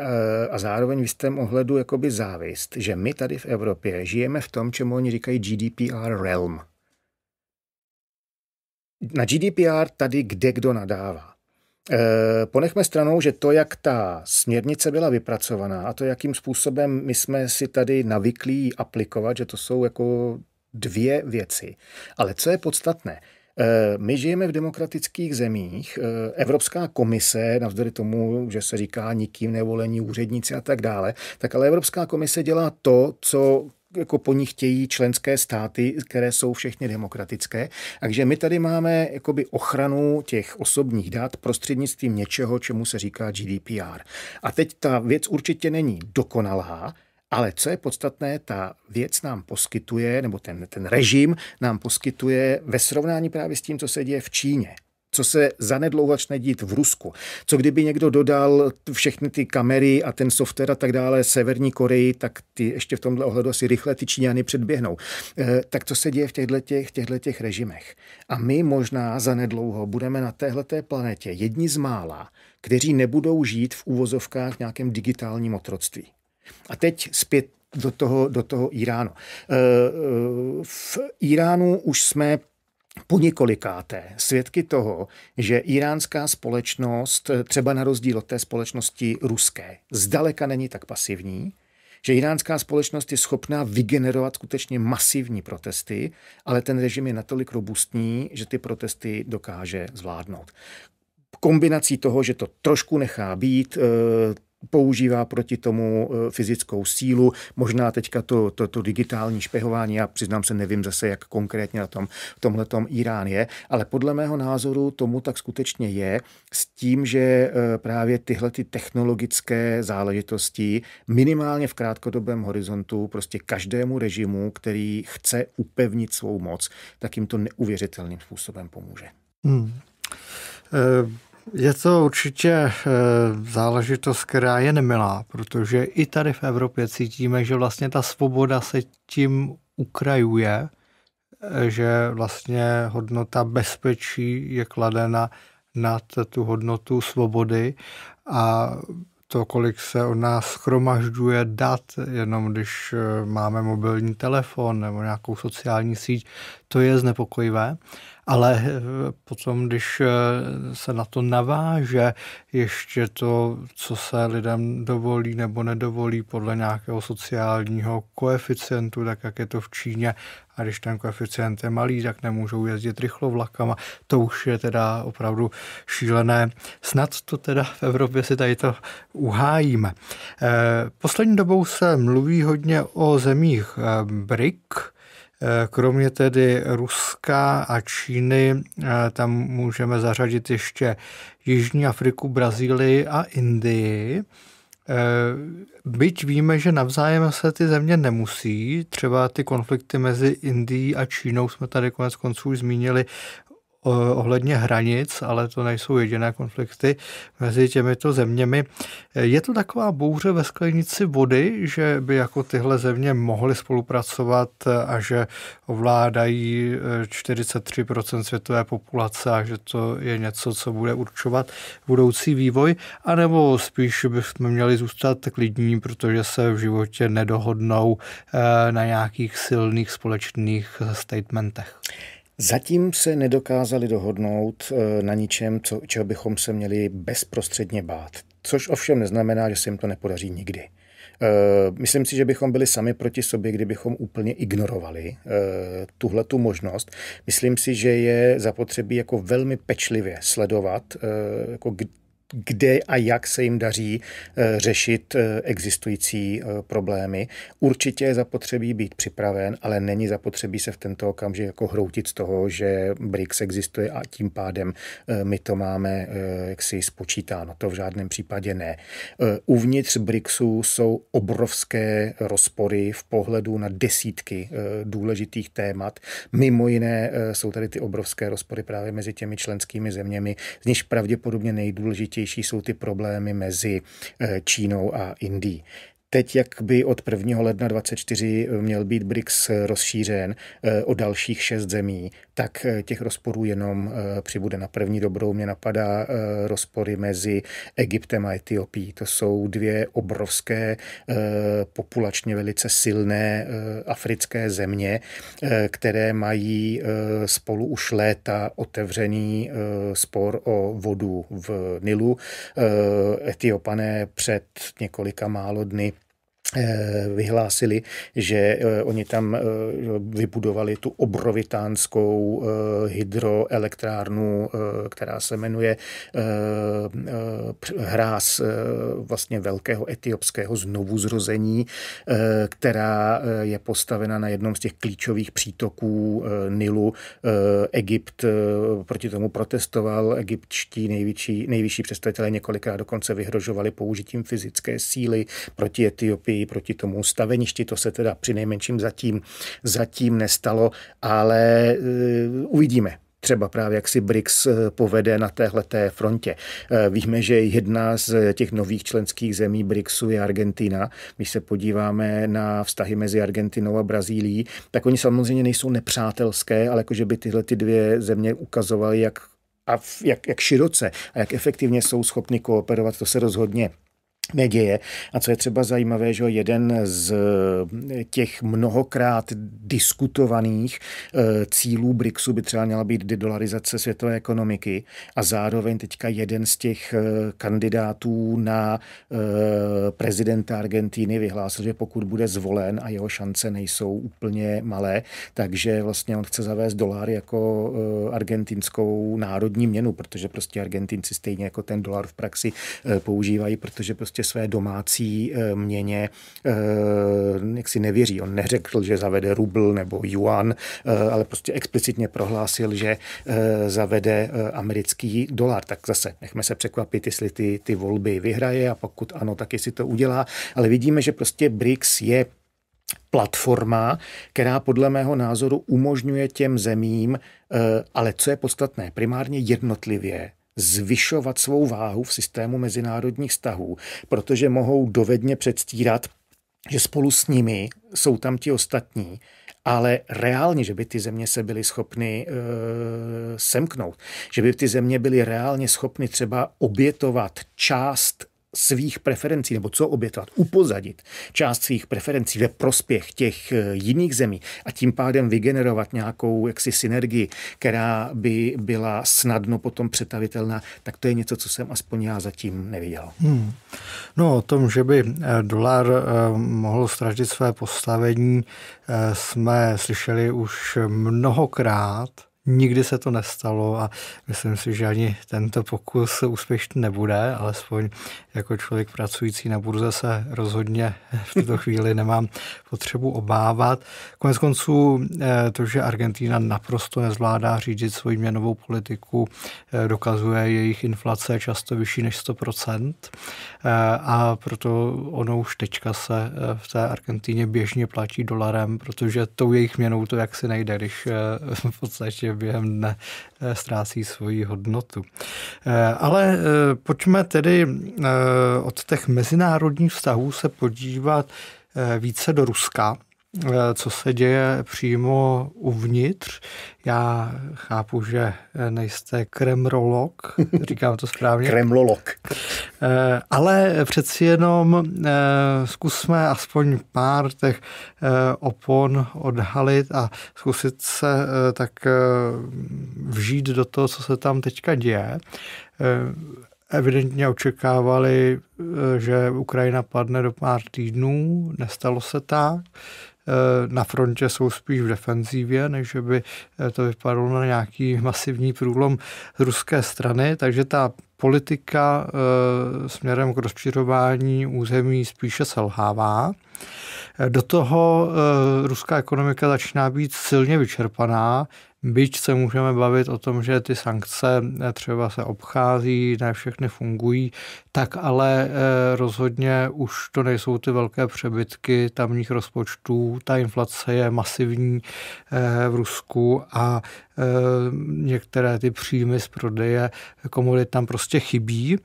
[SPEAKER 2] a zároveň v jistém ohledu jakoby závist, že my tady v Evropě žijeme v tom, čemu oni říkají GDPR realm. Na GDPR tady kde kdo nadává. Eh, ponechme stranou, že to, jak ta směrnice byla vypracovaná a to, jakým způsobem my jsme si tady navyklí aplikovat, že to jsou jako dvě věci. Ale co je podstatné? Eh, my žijeme v demokratických zemích. Eh, Evropská komise, navzdory tomu, že se říká nikým nevolení úředníci a tak dále, tak ale Evropská komise dělá to, co jako po nich chtějí členské státy, které jsou všechny demokratické. Takže my tady máme jakoby ochranu těch osobních dat prostřednictvím něčeho, čemu se říká GDPR. A teď ta věc určitě není dokonalá, ale co je podstatné, ta věc nám poskytuje, nebo ten, ten režim nám poskytuje ve srovnání právě s tím, co se děje v Číně co se zanedlouho začne dít v Rusku. Co kdyby někdo dodal všechny ty kamery a ten software a tak dále Severní Koreji, tak ty ještě v tomhle ohledu asi rychle ty Číňany předběhnou. E, tak co se děje v těchto těch, těchto těch režimech? A my možná zanedlouho budeme na téhle planetě jedni z mála, kteří nebudou žít v úvozovkách v nějakém digitálním otroctví. A teď zpět do toho, do toho Iránu. Eh, eh, v Iránu už jsme po několikáté svědky toho, že iránská společnost, eh, třeba na rozdíl od té společnosti ruské, zdaleka není tak pasivní, že iránská společnost je schopná vygenerovat skutečně masivní protesty, ale ten režim je natolik robustní, že ty protesty dokáže zvládnout kombinací toho, že to trošku nechá být, používá proti tomu eh, fyzickou sílu. Možná teďka to, to, to digitální špehování, já přiznám se, nevím zase, jak konkrétně na tom, tomhletom Irán je, ale podle mého názoru tomu tak skutečně je s tím, že eh, právě tyhle ty technologické záležitosti minimálně v krátkodobém horizontu prostě každému režimu, který chce upevnit svou moc, tak jim to neuvěřitelným způsobem pomůže.
[SPEAKER 1] Hmm. Uh... Je to určitě eh, záležitost, která je nemilá, protože i tady v Evropě cítíme, že vlastně ta svoboda se tím ukrajuje, eh, že vlastně hodnota bezpečí je kladena nad tu hodnotu svobody a to, kolik se od nás schromažďuje dat, jenom když eh, máme mobilní telefon nebo nějakou sociální síť, to je znepokojivé ale eh, potom, když eh, se na to naváže ještě to, co se lidem dovolí nebo nedovolí podle nějakého sociálního koeficientu, tak jak je to v Číně, a když ten koeficient je malý, tak nemůžou jezdit vlakama. To už je teda opravdu šílené. Snad to teda v Evropě si tady to uhájíme. Eh, poslední dobou se mluví hodně o zemích BRIC, Eh, kromě tedy Ruska a Číny eh, tam můžeme zařadit ještě Jižní Afriku, Brazílii a Indii. Eh, byť víme, že navzájem se ty země nemusí, třeba ty konflikty mezi Indií a Čínou jsme tady konec konců už zmínili Eh, ohledně hranic, ale to nejsou jediné konflikty mezi těmito zeměmi. Eh, je to taková bouře ve sklenici vody, že by jako tyhle země mohly spolupracovat eh, a že ovládají 43% světové populace a že to je něco, co bude určovat budoucí vývoj, anebo spíš bychom měli zůstat klidní, protože se v životě nedohodnou na nějakých silných společných statementech?
[SPEAKER 2] Zatím se nedokázali dohodnout eh, na ničem, co, čeho bychom se měli bezprostředně bát. Což ovšem neznamená, že se jim to nepodaří nikdy. Eh, myslím si, že bychom byli sami proti sobě, kdybychom úplně ignorovali eh, tuhle tu možnost. Myslím si, že je zapotřebí jako velmi pečlivě sledovat, jako kde a jak se jim daří eh, řešit eh, existující eh, problémy. Určitě je zapotřebí být připraven, ale není zapotřebí se v tento okamžik jako hroutit z toho, že BRICS existuje a tím pádem my to máme jaksi spočítáno. To v žádném případě ne. Uvnitř BRICSu jsou obrovské rozpory v pohledu na desítky důležitých témat. Mimo jiné jsou tady ty obrovské rozpory právě mezi těmi členskými zeměmi, z nich pravděpodobně nejdůležitější nejčastější jsou ty problémy mezi eh, Čínou a Indií. Teď, jak by od 1. ledna 2024 měl být BRICS rozšířen eh, o dalších šest zemí, tak eh, těch rozporů jenom eh, přibude. Na první dobrou mě napadá rozpory mezi Egyptem a Etiopií. To jsou dvě obrovské, populačně velice silné africké země, které mají spolu už léta otevřený spor o vodu v Nilu. Etiopané před několika málo dny Eh, vyhlásili, že eh, oni tam eh, vybudovali tu obrovitánskou hydroelektrárnu, která se jmenuje hráz vlastně velkého etiopského znovuzrození, která je postavena na jednom z těch klíčových přítoků Nilu. Egypt proti tomu protestoval, egyptští největší, nejvyšší představitelé několikrát dokonce vyhrožovali použitím fyzické síly proti Etiopii bojují proti tomu staveništi. To se teda při nejmenším zatím, zatím nestalo, ale eh, uvidíme třeba právě jak si BRICS eh, povede na téhleté frontě. Eh, víme, že jedna z těch nových členských zemí BRICSu je Argentina. Když se podíváme na vztahy mezi Argentinou a Brazílií, tak oni samozřejmě nejsou nepřátelské, ale jakože by tyhle ty dvě země ukazovaly, jak a jak, jak široce a jak efektivně jsou schopni kooperovat, to se rozhodně neděje. A co je třeba zajímavé, že jeden z eh, těch mnohokrát diskutovaných eh, cílů BRICSu by třeba měla být dedolarizace světové ekonomiky a zároveň teďka jeden z těch eh, kandidátů na prezidenta Argentíny vyhlásil, že pokud bude zvolen a jeho šance nejsou úplně malé, takže vlastně on chce zavést dolar jako argentinskou národní měnu, protože prostě Argentinci stejně jako ten dolar v praxi používají, protože prostě prostě své domácí eh, měně eh, jak si nevěří. On neřekl, že zavede rubl nebo yuan, eh, ale prostě explicitně prohlásil, že zavede americký dolar. Tak zase nechme se překvapit, jestli ty, ty volby vyhraje a pokud ano, tak jestli to udělá. Ale vidíme, že prostě BRICS je platforma, která podle mého názoru umožňuje těm zemím, ale co je podstatné, primárně jednotlivě zvyšovat svou váhu v systému mezinárodních vztahů, protože mohou dovedně předstírat, že spolu s nimi jsou tam ti ostatní, ale reálně, že by ty země se byly schopny e, semknout, že by ty země byly reálně schopny třeba obětovat část svých preferencí, nebo co obětovat, upozadit část svých preferencí ve prospěch těch eh, jiných zemí a tím pádem vygenerovat nějakou jaksi synergii, která by byla snadno potom přetavitelná, tak to je něco, co jsem aspoň já zatím neviděl. Hmm.
[SPEAKER 1] No o tom, že by eh, dolar eh, mohl ztratit své postavení, jsme slyšeli už mnohokrát – Nikdy se to nestalo a myslím si, že ani tento pokus úspěšný nebude, alespoň jako člověk pracující na burze se rozhodně v tuto chvíli nemám potřebu obávat. Konec konců eh, to, že Argentina naprosto nezvládá řídit svoji měnovou politiku, eh, dokazuje jejich inflace často vyšší než 100% eh, a proto ono už teďka se v té Argentíně běžně platí dolarem, protože tou jejich měnou to jaksi nejde, když v podstatě že během dne eh, ztrácí svoji hodnotu. Eh, ale eh, pojďme tedy od těch mezinárodních vztahů se podívat více do Ruska. Eh, co se děje přímo uvnitř. Já chápu, že eh, nejste kremrolog, říkám to správně. Kremlolog. Eh, ale přeci jenom zkusme aspoň pár těch opon odhalit a zkusit se tak vžít do toho, co se tam teďka děje evidentně očekávali, že Ukrajina padne do pár týdnů, nestalo se tak. Eh, na frontě jsou spíš v defenzívě, než by eh, to vypadalo na nějaký masivní průlom z ruské strany, takže ta politika eh, směrem k rozčirování území spíše selhává. Do toho ruská ekonomika začíná být silně vyčerpaná. Byť se můžeme bavit o tom, že ty sankce eh, třeba se obchází, ne všechny fungují, tak ale eh, rozhodně už to nejsou ty velké přebytky tamních rozpočtů. Ta inflace je masivní eh, v Rusku a některé ty příjmy z prodeje komodit tam prostě chybí.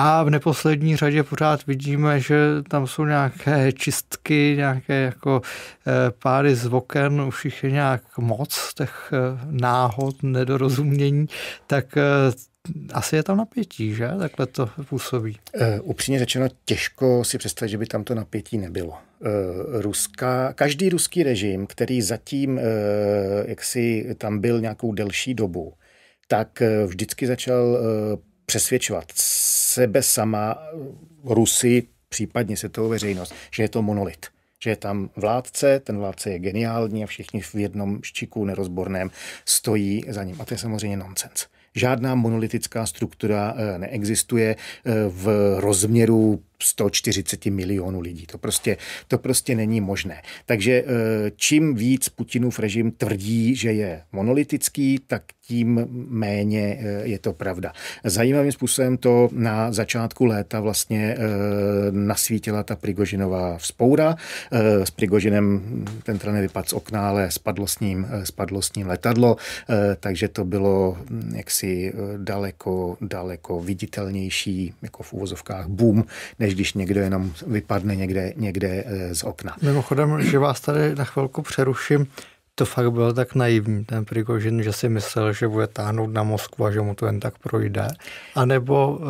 [SPEAKER 1] A v neposlední řadě pořád vidíme, že tam jsou nějaké čistky, nějaké jako eh, páry z oken, už jich je nějak moc těch eh, náhod, nedorozumění, tak eh, asi je tam napětí, že? Takhle to působí. Uh,
[SPEAKER 2] upřímně řečeno, těžko si představit, že by tam to napětí nebylo. Uh, Ruska, každý ruský režim, který zatím, uh, jaksi tam byl nějakou delší dobu, tak vždycky začal přesvědčovat sebe sama, Rusy, případně světovou veřejnost, že je to monolit. Že je tam vládce, ten vládce je geniální a všichni v jednom ščiku nerozborném stojí za ním. A to je samozřejmě nonsens. Žádná monolitická struktura eh, neexistuje eh, v rozměru 140 milionů lidí. To prostě, to prostě není možné. Takže eh, čím víc Putinův režim tvrdí, že je monolitický, tak tím méně eh, je to pravda. Zajímavým způsobem to na začátku léta vlastně eh, nasvítila ta Prigožinová vzpoura. S Prigožinem ten trane vypadl z okna, ale spadlo s ním, spadlo s ním letadlo, takže to bylo hm, jaksi daleko, daleko viditelnější, jako v úvozovkách boom, než než když někdo jenom vypadne někde, někde eh, z okna.
[SPEAKER 1] Mimochodem, že vás tady na chvilku přeruším, to fakt bylo tak naivní, ten Prigožin, že si myslel, že bude táhnout na Moskvu a že mu to jen tak projde, anebo e,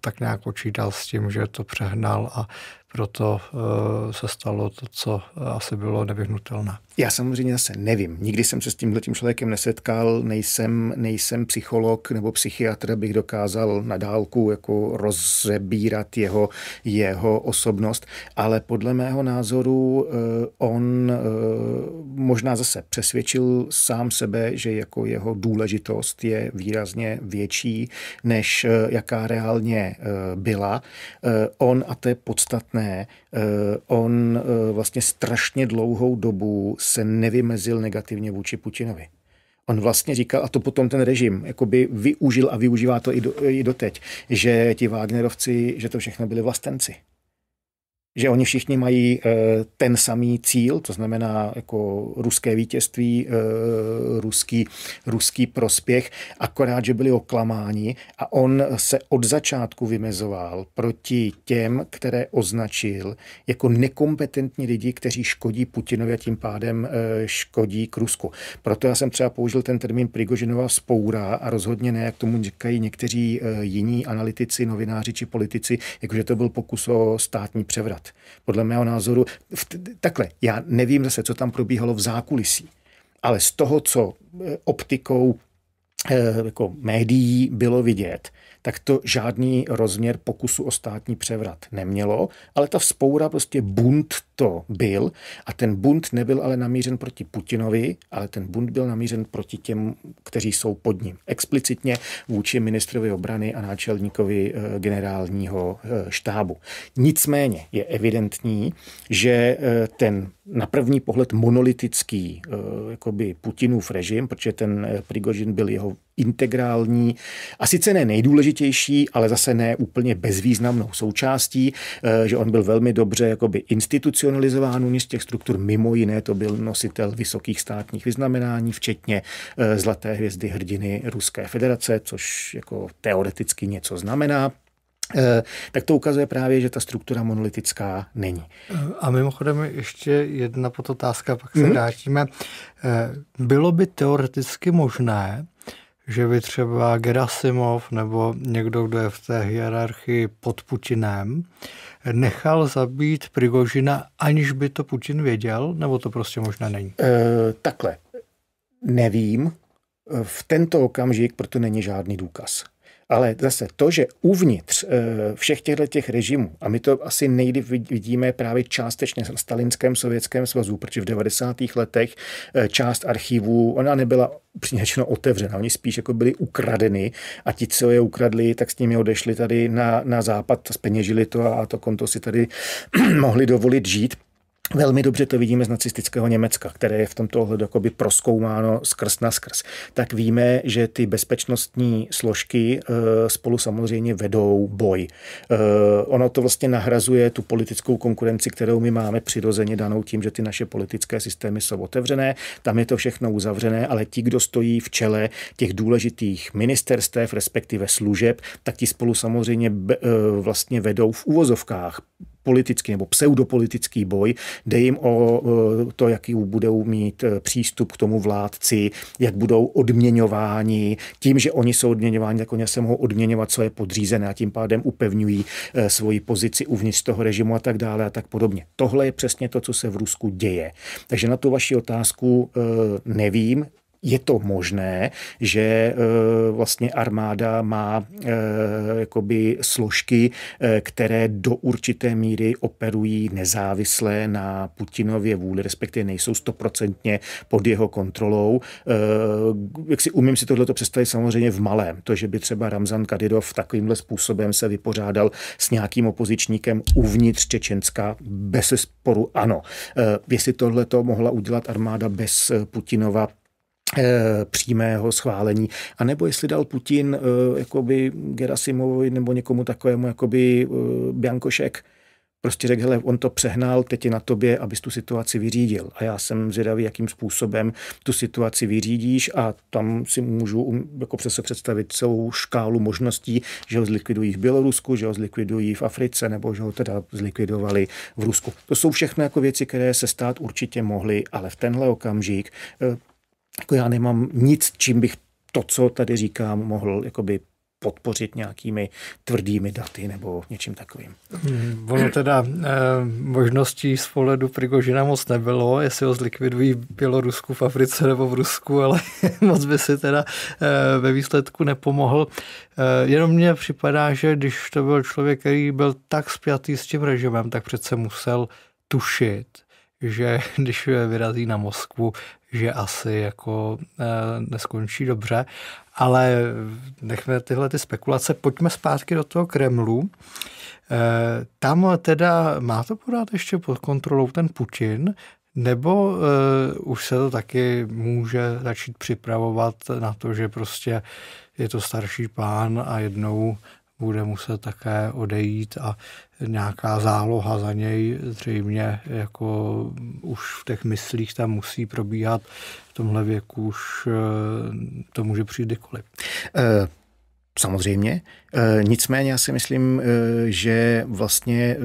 [SPEAKER 1] tak nějak počítal s tím, že to přehnal a proto e, se stalo to, co asi bylo nevyhnutelné.
[SPEAKER 2] Já samozřejmě zase nevím. Nikdy jsem se s tímhle tím člověkem nesetkal, nejsem, nejsem psycholog nebo psychiatr, bych dokázal na dálku jako rozebírat jeho, jeho osobnost, ale podle mého názoru eh, on eh, možná zase přesvědčil sám sebe, že jako jeho důležitost je výrazně větší, než eh, jaká reálně byla. On, a to je podstatné, Eh, on eh, vlastně strašně dlouhou dobu se nevymezil negativně vůči Putinovi. On vlastně říkal, a to potom ten režim jakoby využil a využívá to i, do, i doteď, že ti Wagnerovci, že to všechno byli vlastenci že oni všichni mají eh, ten samý cíl, to znamená jako ruské vítězství, eh, ruský, ruský prospěch, akorát, že byli oklamáni a on se od začátku vymezoval proti těm, které označil jako nekompetentní lidi, kteří škodí Putinovi a tím pádem eh, škodí k Rusku. Proto já jsem třeba použil ten termín Prigožinova spoura a rozhodně ne, jak tomu říkají někteří jiní analytici, novináři či politici, jakože to byl pokus o státní převrat podle mého názoru, v, takhle, já nevím zase, co tam probíhalo v zákulisí, ale z toho, co eh, optikou eh, jako médií bylo vidět, tak to žádný rozměr pokusu o státní převrat nemělo, ale ta vzpoura, prostě bunt to byl. A ten bunt nebyl ale namířen proti Putinovi, ale ten bunt byl namířen proti těm, kteří jsou pod ním. Explicitně vůči ministrovi obrany a náčelníkovi eh, generálního eh, štábu. Nicméně je evidentní, že eh, ten na první pohled monolitický jakoby Putinův režim, protože ten Prigožin byl jeho integrální a sice ne nejdůležitější, ale zase ne úplně bezvýznamnou součástí, že on byl velmi dobře jakoby institucionální institucionalizován uvnitř těch struktur. Mimo jiné to byl nositel vysokých státních vyznamenání, včetně eh, Zlaté hvězdy hrdiny Ruské federace, což jako teoreticky něco znamená eh, tak to ukazuje právě, že ta struktura monolitická není.
[SPEAKER 1] Eh, a mimochodem ještě jedna podotázka, pak se hmm. Bylo by teoreticky možné, že by třeba Gerasimov nebo někdo, kdo je v té hierarchii pod Putinem, nechal zabít Prigožina, aniž by to Putin věděl, nebo to prostě možná není?
[SPEAKER 2] E, takhle. Nevím. V tento okamžik proto není žádný důkaz. Ale zase to, že uvnitř eh, všech těchto těch režimů, a my to asi nejdy vidíme právě částečně v stalinském sovětském svazu, protože v 90. letech eh, část archivů, ona nebyla příněčno otevřena. Oni spíš jako byli ukradeny a ti, co je ukradli, tak s nimi odešli tady na, na západ, speněžili to a to konto si tady mohli dovolit žít. Velmi dobře to vidíme z nacistického Německa, které je v tomto ohledu jakoby proskoumáno skrz na skrz. Tak víme, že ty bezpečnostní složky eh, spolu samozřejmě vedou boj. Eh, ono to vlastně nahrazuje tu politickou konkurenci, kterou my máme přirozeně danou tím, že ty naše politické systémy jsou otevřené, tam je to všechno uzavřené, ale ti, kdo stojí v čele těch důležitých ministerstev, respektive služeb, tak ti spolu samozřejmě eh, vlastně vedou v úvozovkách politický nebo pseudopolitický boj, jde jim o to, jaký budou mít e, přístup k tomu vládci, jak budou odměňováni. Tím, že oni jsou odměňováni, tak oni se mohou odměňovat svoje podřízené a tím pádem upevňují e, svoji pozici uvnitř toho režimu a tak dále a tak podobně. Tohle je přesně to, co se v Rusku děje. Takže na tu vaši otázku e, nevím je to možné, že eh, vlastně armáda má eh, jakoby složky, eh, které do určité míry operují nezávisle na Putinově vůli, respektive nejsou stoprocentně pod jeho kontrolou. Jak si umím si tohleto představit samozřejmě v malém, to, že by třeba Ramzan Kadyrov takovýmhle způsobem se vypořádal s nějakým opozičníkem uvnitř Čečenska, bez sporu ano. Jestli tohle to mohla udělat armáda bez Putinova, Eh, přímého schválení, a nebo jestli dal Putin eh, jakoby Gerasimovi nebo někomu takovému jakoby eh, Biankošek, prostě řekl, hele, on to přehnal, teď je na tobě, abys tu situaci vyřídil. A já jsem zvědavý, jakým způsobem tu situaci vyřídíš a tam si můžu um, jako přesně představit celou škálu možností, že ho zlikvidují v Bělorusku, že ho zlikvidují v Africe nebo že ho teda zlikvidovali v Rusku. To jsou všechno jako věci, které se stát určitě mohly, ale v tenhle okamžik jako já nemám nic, čím bych to, co tady říkám, mohl jakoby podpořit nějakými tvrdými daty nebo něčím takovým.
[SPEAKER 1] Hmm, ono teda eh, možností z pohledu Prigožina moc nebylo, jestli ho zlikvidují v Bělorusku, v Africe nebo v Rusku, ale moc by si teda eh, ve výsledku nepomohl. Eh, jenom mně připadá, že když to byl člověk, který byl tak spjatý s tím režimem, tak přece musel tušit, že když vyrazí na Moskvu, že asi jako eh, neskončí dobře, ale nechme tyhle ty spekulace. Pojďme zpátky do toho Kremlu. Eh, tam teda má to podat ještě pod kontrolou ten Putin, nebo uh, už se to taky může začít připravovat na to, že prostě je to starší pán a jednou bude muset také odejít a nějaká záloha za něj zřejmě jako už v těch myslích tam musí probíhat. V tomhle věku už eh, to může přijít kdykoliv.
[SPEAKER 2] Uh. Samozřejmě. E, nicméně já si myslím, e, že vlastně e,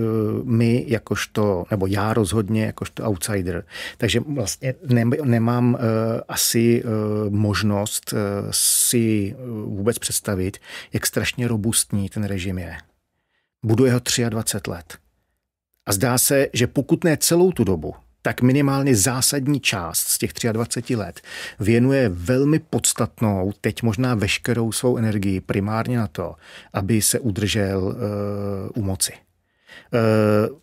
[SPEAKER 2] my jakožto, nebo já rozhodně jakožto outsider, takže vlastně ne, nemám e, asi e, možnost e, si e, vůbec představit, jak strašně robustní ten režim je. Budu jeho 23 let. A zdá se, že pokud ne celou tu dobu, tak minimálně zásadní část z těch 23 let věnuje velmi podstatnou, teď možná veškerou svou energii primárně na to, aby se udržel uh, u moci. Uh,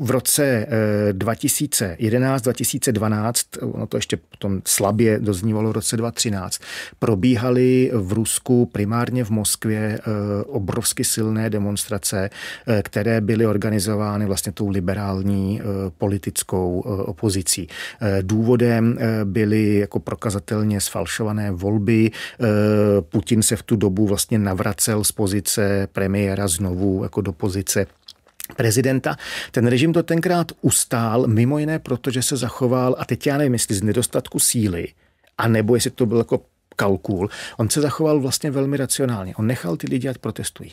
[SPEAKER 2] v roce 2011-2012, eh, ono to ještě potom slabě doznívalo v roce 2013, probíhaly v Rusku, primárně v Moskvě, eh, obrovsky silné demonstrace, eh, které byly organizovány vlastně tou liberální politickou opozicí. Důvodem byly jako prokazatelně sfalšované volby. Putin se v tu dobu vlastně navracel z pozice premiéra znovu jako do pozice prezidenta. Ten režim to tenkrát ustál, mimo jiné proto, že se zachoval, a teď já nevím, jestli z nedostatku síly, a nebo jestli to byl jako kalkul, on se zachoval vlastně velmi racionálně. On nechal ty lidi, ať protestují.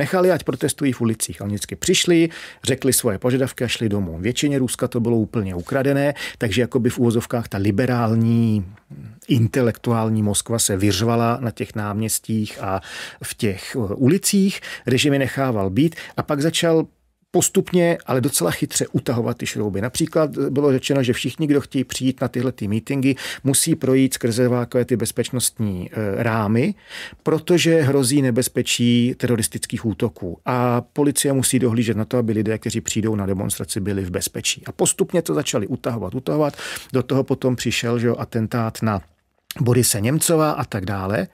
[SPEAKER 2] Nechali, ať protestují v ulicích. Oni vždycky přišli, řekli svoje požadavky a šli domů. Většině Ruska to bylo úplně ukradené, takže jako by v úvozovkách ta liberální, intelektuální Moskva se vyřvala na těch náměstích a v těch e, ulicích. Režim je nechával být a pak začal postupně, ale docela chytře utahovat ty šrouby. Například bylo řečeno, že všichni, kdo chtějí přijít na tyhle ty meetingy, musí projít skrze vákové ty bezpečnostní eh, rámy, protože hrozí nebezpečí teroristických útoků. A policie musí dohlížet na to, aby lidé, kteří přijdou na demonstraci, byli v bezpečí. A postupně to začali utahovat, utahovat. Do toho potom přišel že, atentát na Borise Němcova a tak dále.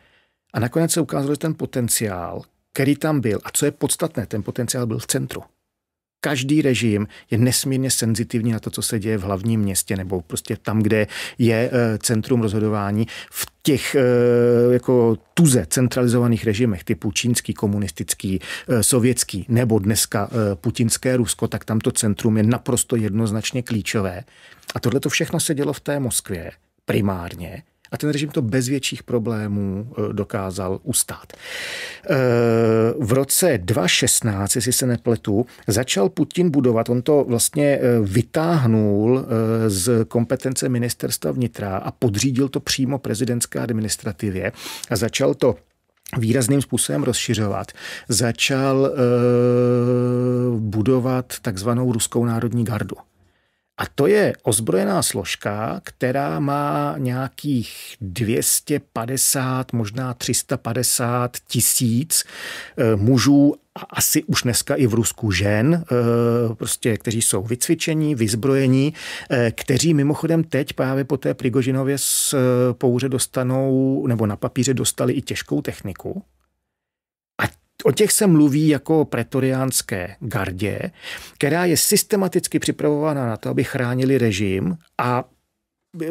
[SPEAKER 2] A nakonec se ukázalo, že ten potenciál, který tam byl a co je podstatné, ten potenciál byl v centru každý režim je nesmírně senzitivní na to, co se děje v hlavním městě nebo prostě tam, kde je eh, centrum rozhodování. V těch eh, jako tuze centralizovaných režimech typu čínský, komunistický, eh, sovětský nebo dneska putinské Rusko, tak tam to centrum je naprosto jednoznačně klíčové. A tohle to všechno se dělo v té Moskvě primárně a ten režim to bez větších problémů e, dokázal ustát. E, v roce 2016, jestli se nepletu, začal Putin budovat, on to vlastně e, vytáhnul z kompetence ministerstva vnitra a podřídil to přímo prezidentské administrativě a začal to výrazným způsobem rozšiřovat, začal e, budovat takzvanou ruskou národní gardu. A to je ozbrojená složka, která má nějakých 250, možná 350 tisíc eh, mužů a asi už dneska i v Rusku žen, eh, prostě, kteří jsou vycvičení, vyzbrojení, eh, kteří mimochodem teď právě po té Prigožinově z pouře dostanou, nebo na papíře dostali i těžkou techniku, O těch se mluví jako o pretoriánské gardě, která je systematicky připravována na to, aby chránili režim a e,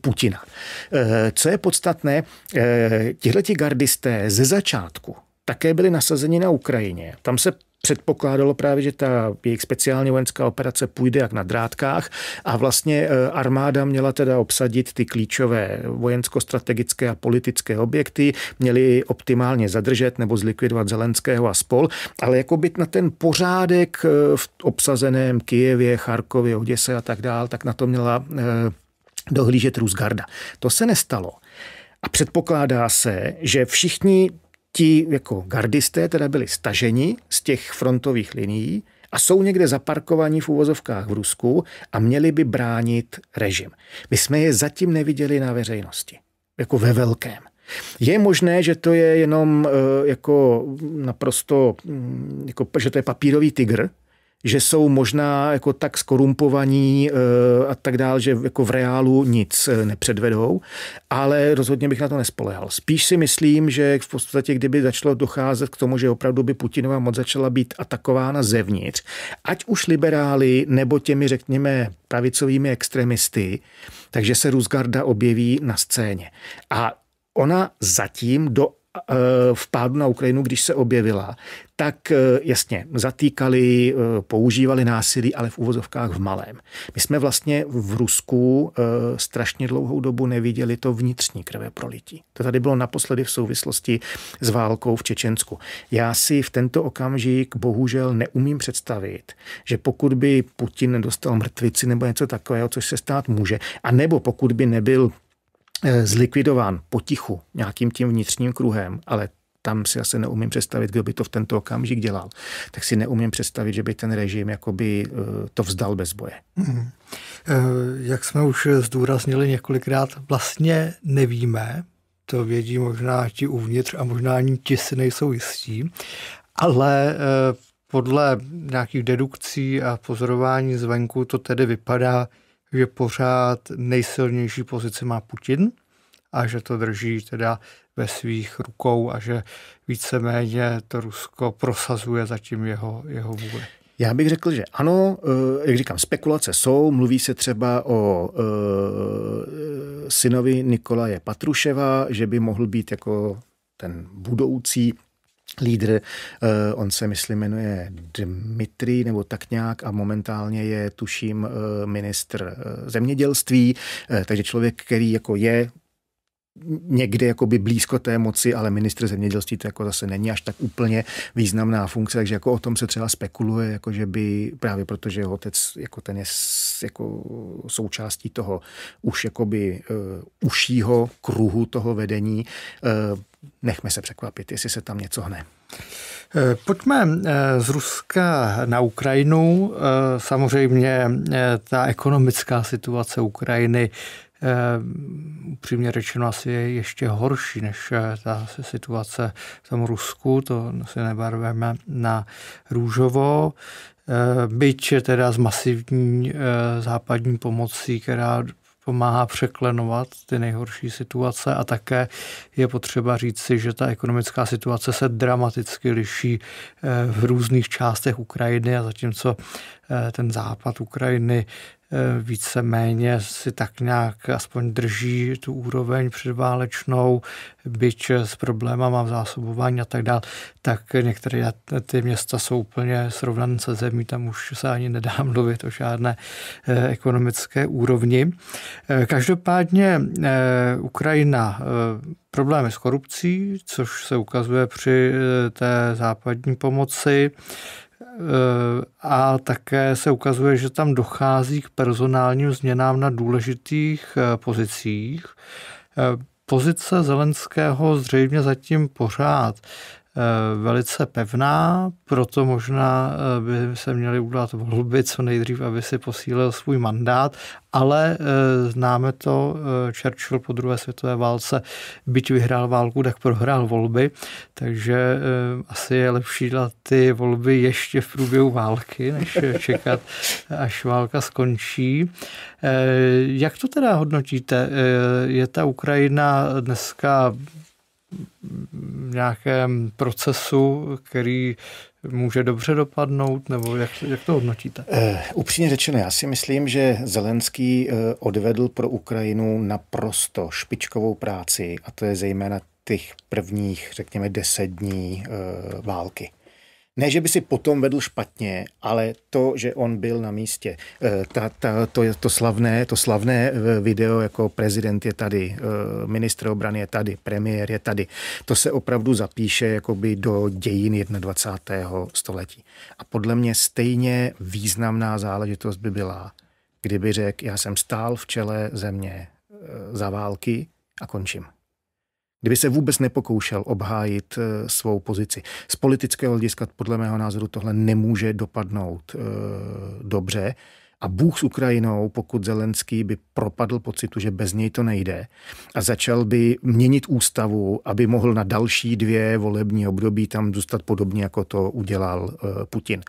[SPEAKER 2] Putina. E, co je podstatné, e, tihleti gardisté ze začátku také byli nasazeni na Ukrajině. Tam se předpokládalo právě, že ta jejich speciální vojenská operace půjde jak na drátkách a vlastně e, armáda měla teda obsadit ty klíčové vojensko-strategické a politické objekty, měli optimálně zadržet nebo zlikvidovat Zelenského a spol, ale jako byt na ten pořádek e, v obsazeném Kijevě, Charkově, Oděse a tak dál, tak na to měla e, dohlížet Rusgarda. To se nestalo. A předpokládá se, že všichni ti jako gardisté teda byli staženi z těch frontových linií a jsou někde zaparkovaní v úvozovkách v Rusku a měli by bránit režim. My jsme je zatím neviděli na veřejnosti, jako ve velkém. Je možné, že to je jenom eh, jako naprosto, mm, jako, že to je papírový tygr, že jsou možná jako tak skorumpovaní eh, a tak dál, že jako v reálu nic eh, nepředvedou, ale rozhodně bych na to nespolehal. Spíš si myslím, že v podstatě, kdyby začalo docházet k tomu, že opravdu by Putinova moc začala být atakována zevnitř, ať už liberály nebo těmi, řekněme, pravicovými extremisty, takže se Rusgarda objeví na scéně. A ona zatím do Eh, vpádu na Ukrajinu, když se objevila, tak eh, jasně, zatýkali, eh, používali násilí, ale v úvozovkách v malém. My jsme vlastně v Rusku strašně dlouhou dobu neviděli to vnitřní krve prolití. To tady bylo naposledy v souvislosti s válkou v Čečensku. Já si v tento okamžik bohužel neumím představit, že pokud by Putin nedostal mrtvici nebo něco takového, což se stát může, a nebo pokud by nebyl Eh, zlikvidován potichu nějakým tím vnitřním kruhem, ale tam si asi neumím představit, kdo by to v tento okamžik dělal, tak si neumím představit, že by ten režim jakoby eh, to vzdal bez boje.
[SPEAKER 1] Hmm. Jak jsme už zdůraznili několikrát, vlastně nevíme, to vědí možná ti uvnitř a možná ani ti si nejsou jistí, ale podle nějakých dedukcí a pozorování zvenku to tedy vypadá, že pořád nejsilnější pozici má Putin a že to drží teda ve svých rukou a že víceméně to Rusko prosazuje zatím jeho, jeho vůli.
[SPEAKER 2] Já bych řekl, že ano, eh, jak říkám, spekulace jsou, mluví se třeba o eh, synovi Nikolaje Patruševa, že by mohl být jako ten budoucí lídr. Eh, on se, myslím, jmenuje Dmitry nebo tak nějak a momentálně je, tuším, eh, ministr eh, zemědělství, takže člověk, který jako je někde jakoby blízko té moci, ale ministr zemědělství to jako zase není až tak úplně významná funkce, takže jako o tom se třeba spekuluje, jako že by právě protože jeho otec jako ten je jako součástí toho už jakoby uh, ušího kruhu toho vedení, uh, nechme se překvapit, jestli se tam něco hne.
[SPEAKER 1] Eh, pojďme eh, z Ruska na Ukrajinu. Eh, samozřejmě ta ekonomická situace Ukrajiny upřímně řečeno asi je ještě horší než ta situace v tom Rusku, to si nebarveme na růžovo. Byť teda s masivní západní pomocí, která pomáhá překlenovat ty nejhorší situace a také je potřeba říct si, že ta ekonomická situace se dramaticky liší eh, v různých částech Ukrajiny a zatímco eh, ten západ Ukrajiny Eh, víceméně si tak nějak aspoň drží tu úroveň předválečnou, byť s problémama v zásobování a tak dále, tak některé ty města jsou úplně srovnané se zemí, tam už se ani nedá mluvit o žádné eh, ekonomické úrovni. Eh, každopádně Ukrajina problémy s korupcí, což se ukazuje při té západní pomoci, Eh, a také se ukazuje, že tam dochází k personálním změnám na důležitých eh, pozicích. Eh, pozice Zelenského zřejmě zatím pořád Eh, velice pevná, proto možná eh, by se měly udělat volby co nejdřív, aby si posílil svůj mandát, ale eh, známe to, Churchill po druhé světové válce, byť vyhrál válku, tak prohrál volby, takže asi je lepší dělat ty volby ještě v průběhu války, než čekat, až válka skončí. Jak to teda hodnotíte? Je ta Ukrajina dneska nějakém procesu, který může dobře dopadnout, nebo jak, jak to hodnotíte?
[SPEAKER 2] Uh, upřímně řečeno, já si myslím, že Zelenský eh, odvedl pro Ukrajinu naprosto špičkovou práci, a to je zejména těch prvních, řekněme, deset dní eh, války ne, že by si potom vedl špatně, ale to, že on byl na místě. Eh, ta, ta, to, to, slavné, to slavné eh, video jako prezident je tady, eh, ministr obrany je tady, premiér je tady. To se opravdu zapíše jakoby do dějin 21. století. A podle mě stejně významná záležitost by byla, kdyby řekl, já jsem stál v čele země za války a končím kdyby se vůbec nepokoušel obhájit eh, svou pozici. Z politického hlediska podle mého názoru tohle nemůže dopadnout eh, dobře. A Bůh s Ukrajinou, pokud Zelenský by propadl pocitu, že bez něj to nejde a začal by měnit ústavu, aby mohl na další dvě volební období tam zůstat podobně, jako to udělal eh, Putin.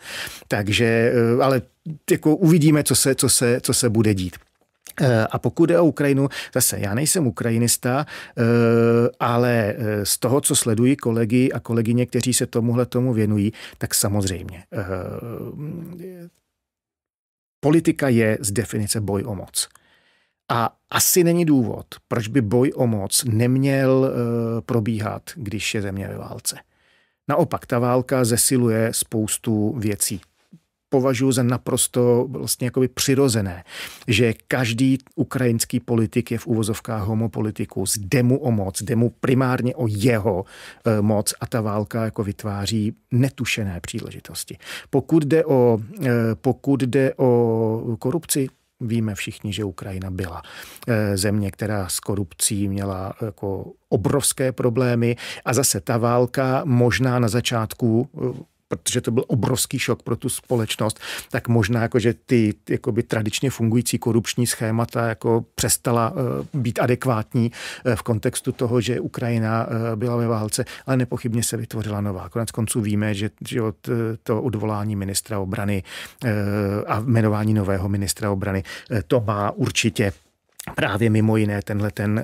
[SPEAKER 2] Takže, ale jako uvidíme, co se, co se, co se bude dít. Eh, a pokud je o Ukrajinu, zase já nejsem ukrajinista, eh, ale eh, z toho, co sledují kolegy a kolegyně, kteří se tomuhle tomu věnují, tak samozřejmě. Politika je z definice boj o moc. A asi není důvod, proč by boj o moc neměl probíhat, když je země ve válce. Naopak, ta válka zesiluje spoustu věcí považuji za naprosto vlastně jakoby přirozené, že každý ukrajinský politik je v uvozovkách homopolitiku zde mu o moc, jde mu primárně o jeho eh, moc a ta válka jako vytváří netušené příležitosti. Pokud jde o, eh, pokud jde o korupci, Víme všichni, že Ukrajina byla eh, země, která s korupcí měla jako obrovské problémy a zase ta válka možná na začátku protože to byl obrovský šok pro tu společnost, tak možná jako, že ty jakoby tradičně fungující korupční schémata jako přestala eh, být adekvátní eh, v kontextu toho, že Ukrajina eh, byla ve válce, ale nepochybně se vytvořila nová. Konec konců víme, že, že od to odvolání ministra obrany a jmenování nového ministra obrany, to má určitě právě mimo jiné tenhle ten eh,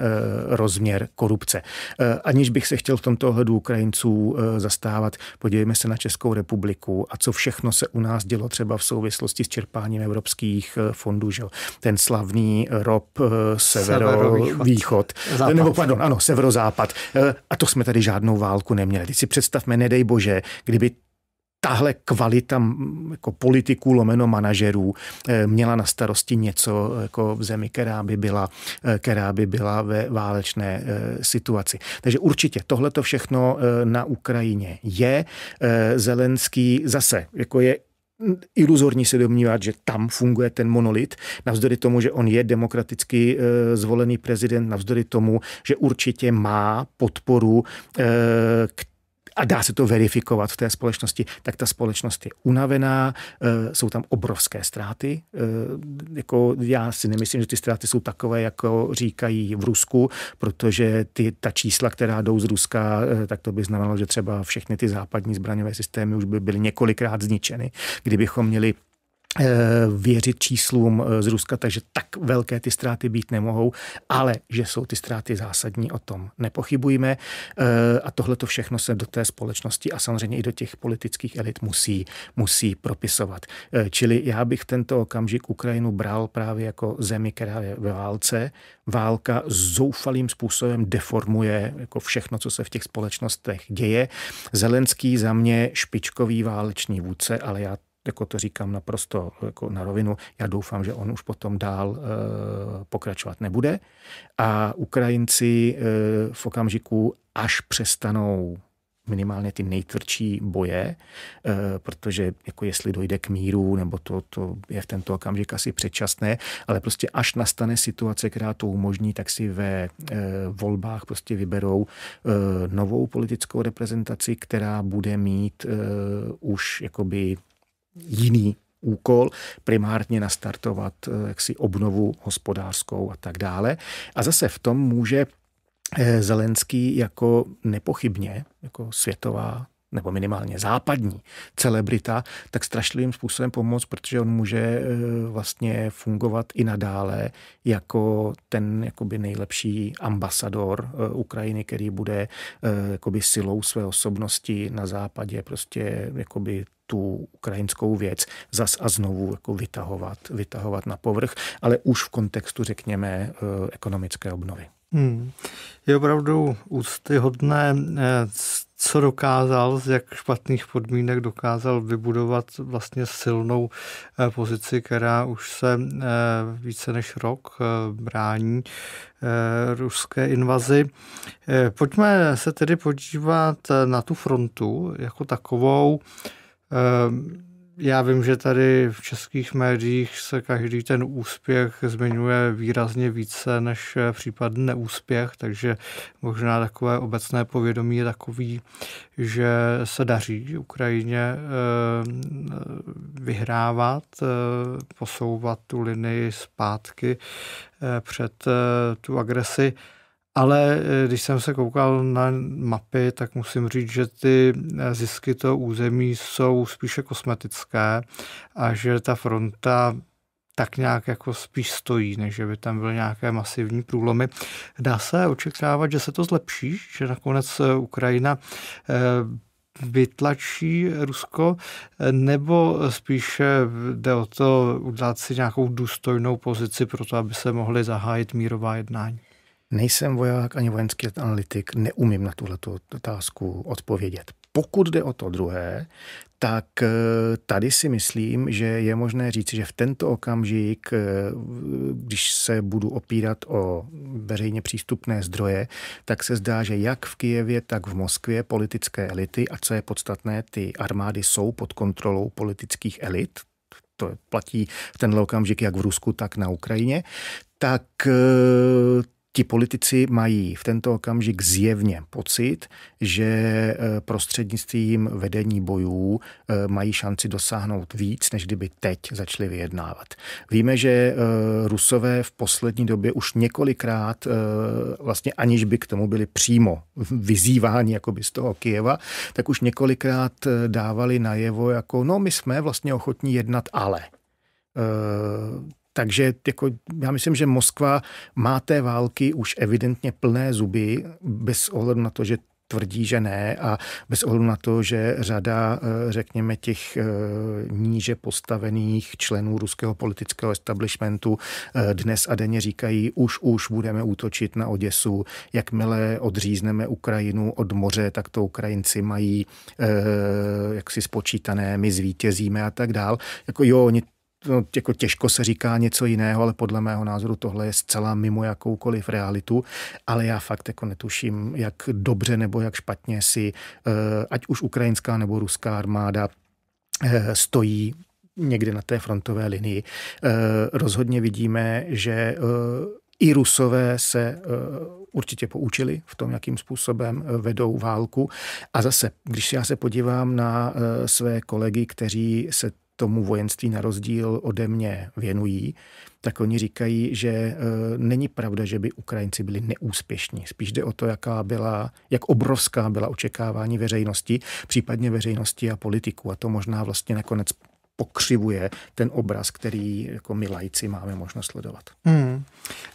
[SPEAKER 2] rozměr korupce. Eh, aniž bych se chtěl v tomto hledu Ukrajinců eh, zastávat, podívejme se na Českou republiku a co všechno se u nás dělo třeba v souvislosti s čerpáním evropských fondů. Že? Ten slavný rop severovýchod, Západ. nebo pardon, ano, severozápad. A to jsme tady žádnou válku neměli. Teď si představme, nedej bože, kdyby tahle kvalita jako politiků lomeno manažerů eh, měla na starosti něco eh, jako v zemi, která by byla, eh, která by byla ve válečné situaci. Takže určitě tohle to všechno na Ukrajině je. Zelenský zase jako je iluzorní se domnívat, že tam funguje ten monolit, navzdory tomu, že on je demokraticky zvolený prezident, navzdory tomu, že určitě má podporu, která a dá se to verifikovat v té společnosti, tak ta společnost je unavená, eh, jsou tam obrovské ztráty. Eh, jako já si nemyslím, že ty ztráty jsou takové, jako říkají v Rusku, protože ty, ta čísla, která jdou z Ruska, eh, tak to by znamenalo, že třeba všechny ty západní zbraňové systémy už by byly několikrát zničeny. Kdybychom měli Eh, věřit číslům eh, z Ruska, takže tak velké ty ztráty být nemohou, ale že jsou ty ztráty zásadní, o tom nepochybujeme. Eh, a tohle to všechno se do té společnosti a samozřejmě i do těch politických elit musí, musí propisovat. Čili já bych tento okamžik Ukrajinu bral právě jako zemi, která je ve válce. Válka zoufalým způsobem deformuje jako všechno, co se v těch společnostech děje. Zelenský za mě špičkový váleční vůdce, ale já jako to říkám naprosto jako na rovinu, já doufám, že on už potom dál eh, pokračovat nebude. A Ukrajinci eh, v okamžiku, až přestanou minimálně ty nejtvrdší boje, eh, protože jako jestli dojde k míru, nebo to, to je v tento okamžik asi předčasné, ale prostě až nastane situace, která to umožní, tak si ve volbách prostě vyberou novou politickou reprezentaci, která bude mít už jakoby jiný úkol primárně nastartovat eh, jaksi obnovu hospodářskou a tak dále. A zase v tom může eh, Zelenský jako nepochybně, jako světová nebo minimálně západní celebrita, tak strašlivým způsobem pomoct, protože on může eh, vlastně fungovat i nadále jako ten jakoby nejlepší ambasador eh, Ukrajiny, který bude eh, jakoby silou své osobnosti na západě prostě jakoby tu ukrajinskou věc zas a znovu jako vytahovat, vytahovat na povrch, ale už v kontextu, řekněme, ekonomické obnovy.
[SPEAKER 1] Hmm. Je opravdu úctyhodné co dokázal, z jak špatných podmínek dokázal vybudovat vlastně silnou eh, pozici, která už se eh, více než rok eh, brání ruské invazi. Pojďme se tedy podívat na tu frontu jako takovou. Já vím, že tady v českých médiích se každý ten úspěch zmiňuje výrazně více než eh, případný neúspěch, takže možná takové obecné povědomí je takový, že se daří Ukrajině eh, vyhrávat, eh, posouvat tu linii zpátky před tu agresi. Ale eh, když jsem se koukal na mapy, tak musím říct, že ty eh, zisky toho území jsou spíše kosmetické a že ta fronta tak nějak jako spíš stojí, než by tam byly nějaké masivní průlomy. Dá se očekávat, že se to zlepší, že nakonec eh, Ukrajina vytlačí Rusko, nebo spíše jde o to udělat si nějakou důstojnou pozici pro to, aby se mohly zahájit mírová jednání?
[SPEAKER 2] Nejsem voják ani vojenský analytik, neumím na tuhle otázku odpovědět. Pokud jde o to druhé, tak eh, tady si myslím, že je možné říct, že v tento okamžik, eh, když se budu opírat o veřejně přístupné zdroje, tak se zdá, že jak v Kijevě, tak v Moskvě politické elity, a co je podstatné, ty armády jsou pod kontrolou politických elit, to platí v tenhle okamžik jak v Rusku, tak na Ukrajině, tak eh, ti politici mají v tento okamžik zjevně pocit, že eh, prostřednictvím vedení bojů eh, mají šanci dosáhnout víc, než kdyby teď začali vyjednávat. Víme, že eh, Rusové v poslední době už několikrát, vlastně aniž by k tomu byli přímo vyzýváni jakoby z toho Kijeva, tak už několikrát dávali najevo jako, no my jsme vlastně ochotní jednat, ale takže jako, já myslím, že Moskva má té války už evidentně plné zuby, bez ohledu na to, že tvrdí, že ne a bez ohledu na to, že řada, eh, řekněme, těch eh, níže postavených členů ruského politického establishmentu eh, dnes a denně říkají, už, už budeme útočit na Oděsu, jakmile odřízneme Ukrajinu od moře, tak to Ukrajinci mají jaksi spočítané, my zvítězíme a tak dál. Jako jo, oni no, jako těžko se říká něco jiného, ale podle mého názoru tohle je zcela mimo jakoukoliv realitu, ale já fakt jako netuším, jak dobře nebo jak špatně si, eh, ať už ukrajinská nebo ruská armáda eh, stojí někde na té frontové linii. Eh, rozhodně vidíme, že i Rusové se určitě poučili v tom, jakým způsobem vedou válku. A zase, když já se podívám na své kolegy, kteří se tomu vojenství na rozdíl ode mě věnují, tak oni říkají, že e, není pravda, že by Ukrajinci byli neúspěšní. Spíš jde o to, jaká byla, jak obrovská byla očekávání veřejnosti, případně veřejnosti a politiku, A to možná vlastně nakonec pokřivuje ten obraz, který jako my lajci máme možnost sledovat.
[SPEAKER 1] Hmm.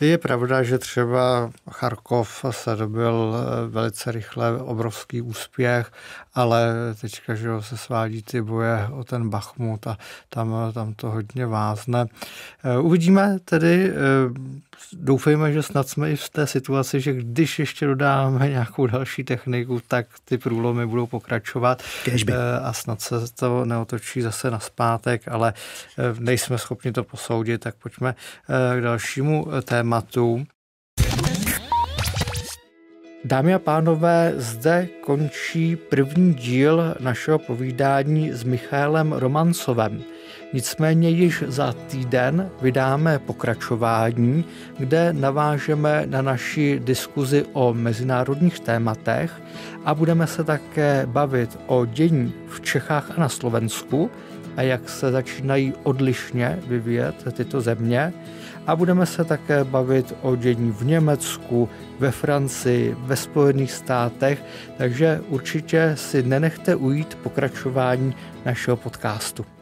[SPEAKER 1] Je pravda, že třeba Charkov se dobil eh, velice rychle obrovský úspěch, ale teďka že se svádí ty boje o ten Bachmut a tam, tam to hodně vázne. Eh, uvidíme tedy, eh, doufejme, že snad jsme i v té situaci, že když ještě dodáme nějakou další techniku, tak ty průlomy budou pokračovat Kežby. a snad se to neotočí zase na zpátek, ale nejsme schopni to posoudit, tak pojďme k dalšímu tématu. Dámy a pánové, zde končí první díl našeho povídání s Michálem Romancovem. Nicméně již za týden vydáme pokračování, kde navážeme na naši diskuzi o mezinárodních tématech a budeme se také bavit o dění v Čechách a na Slovensku a jak se začínají odlišně vyvíjet tyto země a budeme se také bavit o dění v Německu, ve Francii, ve Spojených státech, takže určitě si nenechte ujít pokračování našeho podcastu.